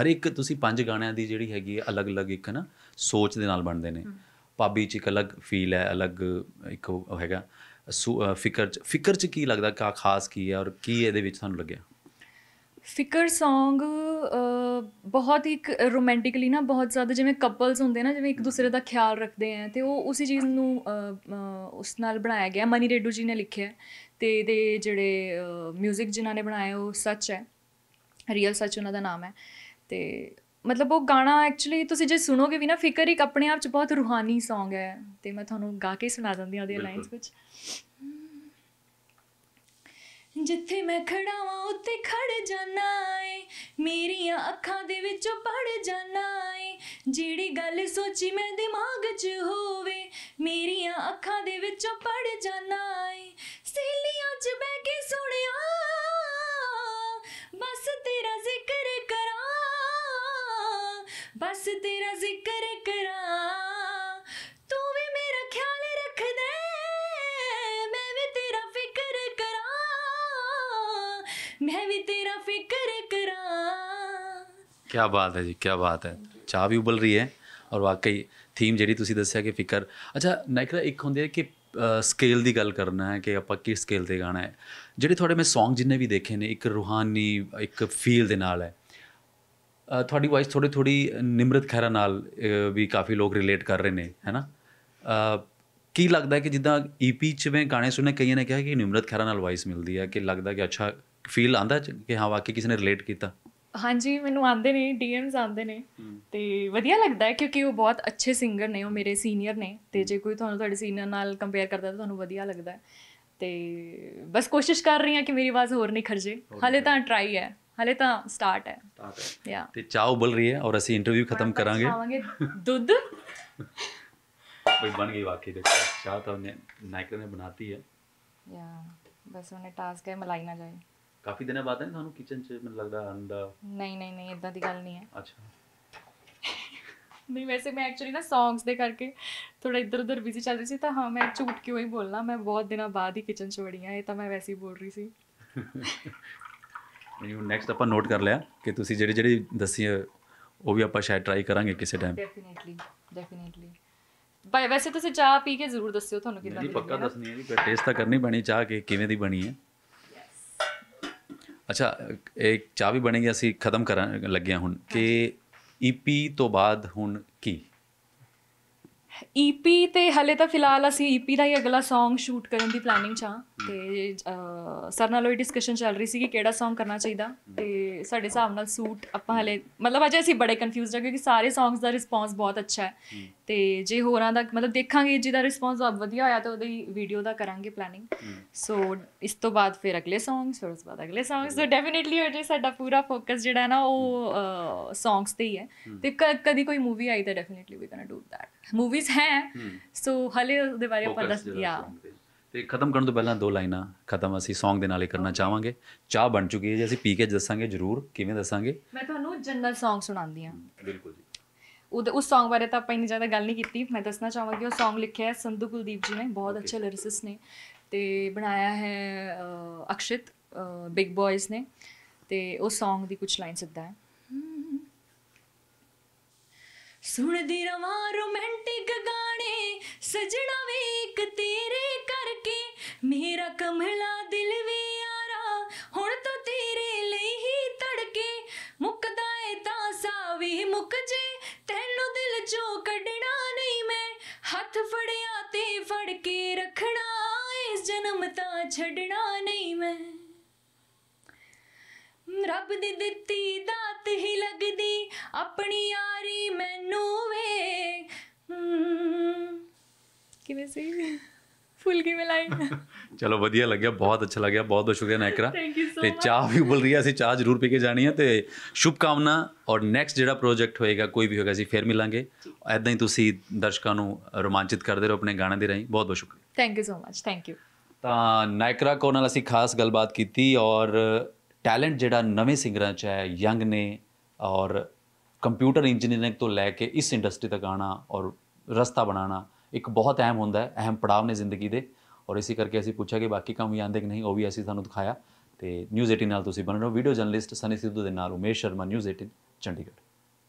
ਹਰ ਇੱਕ ਤੁਸੀਂ ਪੰਜ ਗਾਣਿਆਂ ਦੀ ਜਿਹੜੀ ਹੈਗੀ ਹੈ ਅਲੱਗ-ਅਲੱਗ ਇੱਕ ਨਾ ਸੋਚ ਦੇ ਨਾਲ ਬਣਦੇ ਨੇ ਪਾਬੀ ਚ ਇੱਕ ਅਲੱਗ ਫੀਲ ਹੈ ਅਲੱਗ ਇੱਕ ਹੈਗਾ ਫਿਕਰ ਚ ਫਿਕਰ ਚ ਕੀ ਲੱਗਦਾ ਕਾ ਖਾਸ ਕੀ ਹੈ ਔਰ ਕੀ ਇਹਦੇ ਵਿੱਚ ਤੁਹਾਨੂੰ ਲੱਗਿਆ ਫਿਕਰ Song ਬਹੁਤ ਹੀ ਰੋਮਾਂਟਿਕਲੀ ਨਾ ਬਹੁਤ ਜ਼ਿਆਦਾ ਜਿਵੇਂ ਕਪਲਸ ਹੁੰਦੇ ਨਾ ਜਿਵੇਂ ਇੱਕ ਦੂਸਰੇ ਦਾ ਖਿਆਲ ਰੱਖਦੇ ਆ ਤੇ ਉਹ ਉਸੇ ਚੀਜ਼ ਨੂੰ ਉਸ ਨਾਲ ਬਣਾਇਆ ਗਿਆ ਮਨੀ ਰੇਡੂ ਜੀ ਨੇ ਲਿਖਿਆ ਤੇ ਇਹਦੇ ਜਿਹੜੇ 뮤직 ਜਿਨ੍ਹਾਂ ਨੇ ਬਣਾਇਆ ਉਹ ਸੱਚ ਹੈ ਰੀਅਲ ਸੱਚ ਉਹਨਾਂ ਦਾ ਨਾਮ ਹੈ ਤੇ ਮਤਲਬ ਉਹ ਗਾਣਾ ਐਕਚੁਅਲੀ ਤੁਸੀਂ ਜੇ ਸੁਣੋਗੇ ਵੀ ਨਾ ਫਿਕਰ ਇੱਕ ਆਪਣੇ ਆਪ ਚ ਬਹੁਤ ਰੂਹਾਨੀ Song ਹੈ ਤੇ ਮੈਂ ਤੁਹਾਨੂੰ ਗਾ ਕੇ ਸੁਣਾ ਦਿੰਦੀ ਹਾਂ ਉਹਦੇ ਲਾਈਨਸ ਕੁਝ ਜਿੱਥੇ ਮੈਂ ਖੜਾ ਵਾਂ ਉੱਥੇ ਖੜ ਜਾਣਾ ਏ ਮੇਰੀਆਂ ਅੱਖਾਂ ਦੇ ਵਿੱਚੋਂ ਪੜ ਜਾਣਾ ਏ ਜਿਹੜੀ ਗੱਲ ਸੋਚੀ ਮੈਂ ਦਿਮਾਗ 'ਚ ਹੋਵੇ ਮੇਰੀਆਂ ਅੱਖਾਂ ਦੇ ਵਿੱਚੋਂ ਪੜ ਜਾਣਾ ਏ ਸੇਲੀਆਂ 'ਚ ਬਹਿ ਕੇ ਸੁਣਿਆ ਬਸ ਤੇਰਾ ਜ਼ਿਕਰ ਕਰਾਂ ਬਸ ਤੇਰਾ ਜ਼ਿਕਰ ਕਰਾਂ ਤੂੰ ਵੀ ਮੇਰਾ ਖਿਆਲ ਰੱਖਦਾ ਮੈਂ ਵੀ ਤੇਰਾ ਫਿਕਰ ਕਰਾਂ ਮੈਂ ਵੀ ਤੇਰਾ ਫਿਕਰ ਕਰਾਂ ਕੀ ਬਾਤ ਹੈ ਜੀ ਕੀ ਬਾਤ ਹੈ ਚਾਹ ਵੀ ਉਬਲ ਰਹੀ ਹੈ ਔਰ ਵਾਕਈ ਥੀਮ ਜਿਹੜੀ ਤੁਸੀਂ ਦੱਸਿਆ ਕਿ ਫਿਕਰ ਅੱਛਾ ਨਾਇਕਰਾ ਇੱਕ ਹੁੰਦੀ ਹੈ ਕਿ ਸਕੇਲ ਦੀ ਗੱਲ ਕਰਨਾ ਹੈ ਕਿ ਆਪਾਂ ਕਿਸ ਸਕੇਲ ਤੇ ਗਾਣਾ ਹੈ ਜਿਹੜੇ ਤੁਹਾਡੇ ਮੈਂ Song ਜਿੰਨੇ ਵੀ ਦੇਖੇ ਨੇ ਇੱਕ ਰੂਹਾਨੀ ਇੱਕ ਫੀਲ ਦੇ ਨਾਲ ਹੈ ਤੁਹਾਡੀ ਵਾਇਸ ਥੋੜੀ ਥੋੜੀ ਨਿਮਰਤ ਖੈਰਾ ਨਾਲ ਵੀ ਕਾਫੀ ਲੋਕ ਰਿਲੇਟ ਕਰ ਰਹੇ ਨੇ ਹੈਨਾ ਕੀ ਲੱਗਦਾ ਕਿ ਜਿੱਦਾਂ ਈਪੀ ਚ ਮੈਂ ਗਾਣੇ ਸੁਣੇ ਕਈਆਂ ਨੇ ਕਿਹਾ ਕਿ ਨਿਮਰਤ ਖੈਰਾ ਨਾਲ ਵਾਇਸ ਮਿਲਦੀ ਹੈ ਕਿ ਲੱਗਦਾ ਕਿ ਅੱਛਾ ਫੀਲ ਆਂਦਾ ਕਿ ਹਾਂ ਵਾਕਈ ਕਿਸੇ ਨੇ ਰਿਲੇਟ ਕੀਤਾ ਹਾਂਜੀ ਮੈਨੂੰ ਆਂਦੇ ਨੇ ਡੀਐਮਸ ਆਂਦੇ ਨੇ ਤੇ ਵਧੀਆ ਲੱਗਦਾ ਹੈ ਕਿਉਂਕਿ ਉਹ ਬਹੁਤ ਅੱਛੇ ਸਿੰਗਰ ਨੇ ਉਹ ਮੇਰੇ ਸੀਨੀਅਰ ਨੇ ਤੇ ਜੇ ਕੋਈ ਤੁਹਾਨੂੰ ਤੁਹਾਡੇ ਸੀਨੀਅਰ ਨਾਲ ਕੰਪੇਅਰ ਕਰਦਾ ਤਾਂ ਤੁਹਾਨੂੰ ਵਧੀਆ ਲੱਗਦਾ ਤੇ ਬਸ ਕੋਸ਼ਿਸ਼ ਕਰ ਰਹੀ ਹਾਂ ਕਿ ਮੇਰੀ ਆਵਾਜ਼ ਹੋਰ ਨਹੀਂ ਖਰਜੇ ਹਾਲੇ ਤਾਂ ਟਰਾਈ ਹੈ ਹਲੇ ਤਾਂ ਸਟਾਰਟ ਹੈ ਯਾ ਤੇ ਚਾਹ ਉਬਲ ਰਹੀ ਹੈ ਔਰ ਅਸੀਂ ਇੰਟਰਵਿਊ ਖਤਮ ਕਰਾਂਗੇ ਖਾਵਾਂਗੇ ਦੁੱਧ ਬਈ ਬਣ ਗਈ ਵਾਕਈ ਦੇਖੋ ਚਾਹ ਤਾਂ ਉਹਨੇ ਨਾਇਕਰ ਨੇ ਬਣਾਤੀ ਹੈ ਯਾ ਬਸ ਉਹਨੇ ਟਾਸਕ ਹੈ ਮਲਾਈ ਨਾ ਜਾਏ ਕਾਫੀ ਦਿਨਾਂ ਬਾਅਦ ਹੈ ਤੁਹਾਨੂੰ ਕਿਚਨ 'ਚ ਮੈਨੂੰ ਲੱਗਦਾ ਅੰਡਾ ਨਹੀਂ ਨਹੀਂ ਨਹੀਂ ਇਦਾਂ ਦੀ ਗੱਲ ਨਹੀਂ ਹੈ ਅੱਛਾ ਨਹੀਂ ਵੈਸੇ ਮੈਂ ਐਕਚੁਅਲੀ ਨਾ ਸੌਂਗਸ ਦੇ ਕਰਕੇ ਥੋੜਾ ਇੱਧਰ ਉੱਧਰ ਬਿਜ਼ੀ ਚੱਲ ਰਹੀ ਸੀ ਤਾਂ ਹਾਂ ਮੈਂ ਝੂਠ ਕਿਉਂ ਹੀ ਬੋਲਣਾ ਮੈਂ ਬਹੁਤ ਦਿਨਾਂ ਬਾਅਦ ਹੀ ਕਿਚਨ 'ਚ ਵੜੀ ਆ ਇਹ ਤਾਂ ਮੈਂ ਵੈਸੇ ਹੀ ਬੋਲ ਰਹੀ ਸੀ [LAUGHS] ਉਹ ਨੈਕਸਟ ਆਪਾਂ ਨੋਟ ਕਰ ਲਿਆ ਕਿ ਤੁਸੀਂ ਜਿਹੜੇ ਜਿਹੜੇ ਦੱਸੀ ਉਹ ਵੀ ਆਪਾਂ ਸ਼ਾਇਦ ਟਰਾਈ ਕਰਾਂਗੇ ਕਿਸੇ ਟਾਈਮ ਡੈਫੀਨਿਟਲੀ ਡੈਫੀਨਿਟਲੀ ਬਾਈ ਵੈਸੇ ਤੁਸੀਂ ਚਾਹ ਪੀ ਕੇ ਜ਼ਰੂਰ ਦੱਸਿਓ ਤੁਹਾਨੂੰ ਕਿਦਾਂ ਦੀ ਪੱਕਾ ਦੱਸਣੀ ਹੈ ਜੀ ਪਰ ਟੇਸਟ ਤਾਂ ਕਰਨੀ ਪੈਣੀ ਚਾਹ ਕਿ ਕਿਵੇਂ ਦੀ ਬਣੀ ਹੈ ਅੱਛਾ ਇੱਕ ਚਾਹ ਵੀ ਬਣੇਗੀ ਅਸੀਂ ਖਤਮ ਕਰਨ ਲੱਗਿਆ ਹੁਣ ਕਿ ਈਪੀ e ਤੋਂ ਬਾਅਦ ਹੁਣ ਕੀ ਈਪੀ e ਤੇ ਹਲੇ ਤਾਂ ਫਿਲਹਾਲ ਅਸੀਂ ਈਪੀ e ਦਾ ਹੀ ਅਗਲਾ Song ਸ਼ੂਟ ਕਰਨ ਦੀ ਪਲੈਨਿੰਗ 'ਚ ਆ ਤੇ ਸਰ ਨਾਲ ਹੋਈ ਡਿਸਕਸ਼ਨ ਚੱਲ ਰਹੀ ਸੀ ਕਿ ਕਿਹੜਾ Song ਕਰਨਾ ਚਾਹੀਦਾ ਤੇ ਸਾਡੇ ਹਿਸਾਬ ਨਾਲ ਸੂਟ ਆਪਾਂ ਹਲੇ ਮਤਲਬ ਅਜੇ ਅਸੀਂ ਬੜੇ ਕਨਫਿਊਜ਼ਡ ਆ ਕਿਉਂਕਿ ਸਾਰੇ Songs ਦਾ ਰਿਸਪੌਂਸ ਬਹੁਤ ਅੱਛਾ ਹੈ ਤੇ ਜੇ ਹੋਰਾਂ ਦਾ ਮਤਲਬ ਦੇਖਾਂਗੇ ਜਿਹਦਾ ਰਿਸਪੌਂਸ ਵਧੀਆ ਆਇਆ ਤਾਂ ਉਹਦੀ ਵੀਡੀਓ ਦਾ ਕਰਾਂਗੇ ਪਲੈਨਿੰਗ ਸੋ ਇਸ ਤੋਂ ਬਾਅਦ ਫਿਰ ਅਗਲੇ ਸੌਂਗਸ ਫਿਰ ਉਸ ਬਾਅਦ ਅਗਲੇ ਸੌਂਗਸ ਸੋ ਡੈਫੀਨਿਟਲੀ ਅਜੇ ਸਾਡਾ ਪੂਰਾ ਫੋਕਸ ਜਿਹੜਾ ਹੈ ਨਾ ਉਹ ਸੌਂਗਸ ਤੇ ਹੀ ਹੈ ਤੇ ਕਦੀ ਕੋਈ ਮੂਵੀ ਆਈ ਤਾਂ definitely we gonna do that movies ਹੈ ਸੋ ਹਲੇ ਉਹਦੇ ਬਾਰੇ ਆਪਾਂ ਦੱਸ ਦਿਆ ਤੇ ਖਤਮ ਕਰਨ ਤੋਂ ਪਹਿਲਾਂ ਦੋ ਲਾਈਨਾਂ ਖਤਮ ਅਸੀਂ ਸੌਂਗ ਦੇ ਨਾਲ ਹੀ ਕਰਨਾ ਚਾਹਾਂਗੇ ਚਾਹ ਬਣ ਚੁੱਕੀ ਹੈ ਜੇ ਅਸੀਂ ਪੀ ਕੇ ਦੱਸਾਂਗੇ ਜ਼ਰੂਰ ਕਿਵੇਂ ਦੱਸਾਂਗੇ ਮੈਂ ਤੁਹਾਨੂੰ ਜਨਰਲ ਸੌਂਗ ਸੁਣਾਉਂਦੀ ਹਾਂ ਬਿਲਕੁਲ ਜੀ ਉਹਦੇ ਉਸ Song ਬਾਰੇ ਤਾਂ ਆਪਾਂ ਇੰਨੀ ਜ਼ਿਆਦਾ ਗੱਲ ਨਹੀਂ ਕੀਤੀ ਮੈਂ ਦੱਸਣਾ ਚਾਹਾਂਗੀ ਉਹ Song ਲਿਖਿਆ ਹੈ ਸੰਧੂ ਕੁਲਦੀਪ ਜੀ ਨੇ ਬਹੁਤ ਅੱਛੇ ਲਿਰਿਸਿਸ ਨੇ ਤੇ ਬਣਾਇਆ ਹੈ ਅਕਸ਼ਿਤ ਬਿਗ ਬॉयਜ਼ ਨੇ ਤੇ ਉਹ Song ਦੀ ਕੁਝ ਲਾਈਨਸ ਇਦਾਂ ਹੈ ਸੁਣਦੀ ਰਵਾਂ ਰੋਮਾਂਟਿਕ ਗਾਣੇ ਸਜਣਾ ਵੀ ਇੱਕ ਤੇਰੇ ਕਰਕੇ ਮੇਰਾ ਕਮਲਾ ਦਿਲ ਵੀ ਆਰਾ ਹੁਣ ਤਾਂ ਤੇਰੇ ਲਈ ਹੀ ਤੜਕੇ ਵੀ ਮੁੱਕ ਜੇ ਤੈਨੂੰ ਦਿਲ ਜੋ ਕੱਢਣਾ ਨਹੀਂ ਮੈਂ ਹੱਥ ਫੜਿਆ ਤੇ ਫੜ ਕੇ ਰੱਖਣਾ ਇਸ ਜਨਮ ਤਾਂ ਛੱਡਣਾ ਨਹੀਂ ਮੈਂ ਰੱਬ ਦੀ ਦਿੱਤੀ ਦਾਤ ਹੀ ਲੱਗਦੀ ਆਪਣੀ ਯਾਰੀ ਮੈਨੂੰ ਵੇ ਕਿਵੇਂ ਸੀ ਫੁੱਲ ਗਈ ਮਲਾਈ ਚਲੋ ਵਧੀਆ ਲੱਗਿਆ ਬਹੁਤ ਅੱਛਾ ਲੱਗਿਆ ਬਹੁਤ ਬਹੁਤ ਸ਼ੁਕਰੀਆ ਨੈਕਰਾ ਤੇ ਚਾਹ ਵੀ ਬੋਲ ਰਹੀ ਹੈ ਅਸੀਂ ਚਾਹ ਜ਼ਰੂਰ ਪੀ ਕੇ ਜਾਣੀ ਹੈ ਤੇ ਸ਼ੁਭ ਕਾਮਨਾ ਔਰ ਨੈਕਸਟ ਜਿਹੜਾ ਪ੍ਰੋਜੈਕਟ ਹੋਏਗਾ ਕੋਈ ਵੀ ਹੋਏਗਾ ਅਸੀਂ ਫੇਰ ਮਿਲਾਂਗੇ ਐਦਾਂ ਹੀ ਤੁਸੀਂ ਦਰਸ਼ਕਾਂ ਨੂੰ ਰੋਮਾਂਚਿਤ ਕਰਦੇ ਰਹੋ ਆਪਣੇ ਗਾਣੇ ਦੇ ਰਹੀ ਬਹੁਤ ਬਹੁਤ ਸ਼ੁਕਰੀਆ thank you so much thank you ਤਾਂ ਨੈਕਰਾ ਕੋ ਨਾਲ ਅਸੀਂ ਖਾਸ ਗੱਲਬਾਤ ਕੀਤੀ ਔਰ ਟੈਲੈਂਟ ਜਿਹੜਾ ਨਵੇਂ ਸਿੰਗਰਾਂ 'ਚ ਹੈ ਯੰਗ ਨੇ ਔਰ ਕੰਪਿਊਟਰ ਇੰਜੀਨੀਅਰਿੰਗ ਤੋਂ ਲੈ ਕੇ ਇਸ ਇੰਡਸਟਰੀ ਤੱਕ ਆਣਾ ਔਰ ਰਸਤਾ ਬਣਾਣਾ ਇੱਕ ਬਹੁਤ ਅਹਿਮ ਹੁੰਦਾ ਹੈ ਅਹਿਮ ਪੜਾਅ ਨੇ ਜ਼ਿੰਦਗੀ ਦੇ ਔਰ ਇਸੇ ਕਰਕੇ ਅਸੀਂ ਪੁੱਛਿਆ ਕਿ ਬਾਕੀ ਕੰਮ ਵੀ ਆਂਦੇ ਕਿ ਨਹੀਂ ਉਹ ਵੀ ਅਸੀਂ ਤੁਹਾਨੂੰ ਦਿਖਾਇਆ ਤੇ ਨਿਊਜ਼ 18 ਨਾਲ ਤੁਸੀਂ ਬਣ ਰਹੇ ਹੋ ਵੀਡੀਓ ਜਰਨਲਿਸਟ ਸਨੀ ਸਿੱਧੂ ਦੇ ਨਾਲ ਉਮੇਸ਼ ਸ਼ਰਮਾ ਨਿਊਜ਼ 18 ਚੰਡੀਗੜ੍ਹ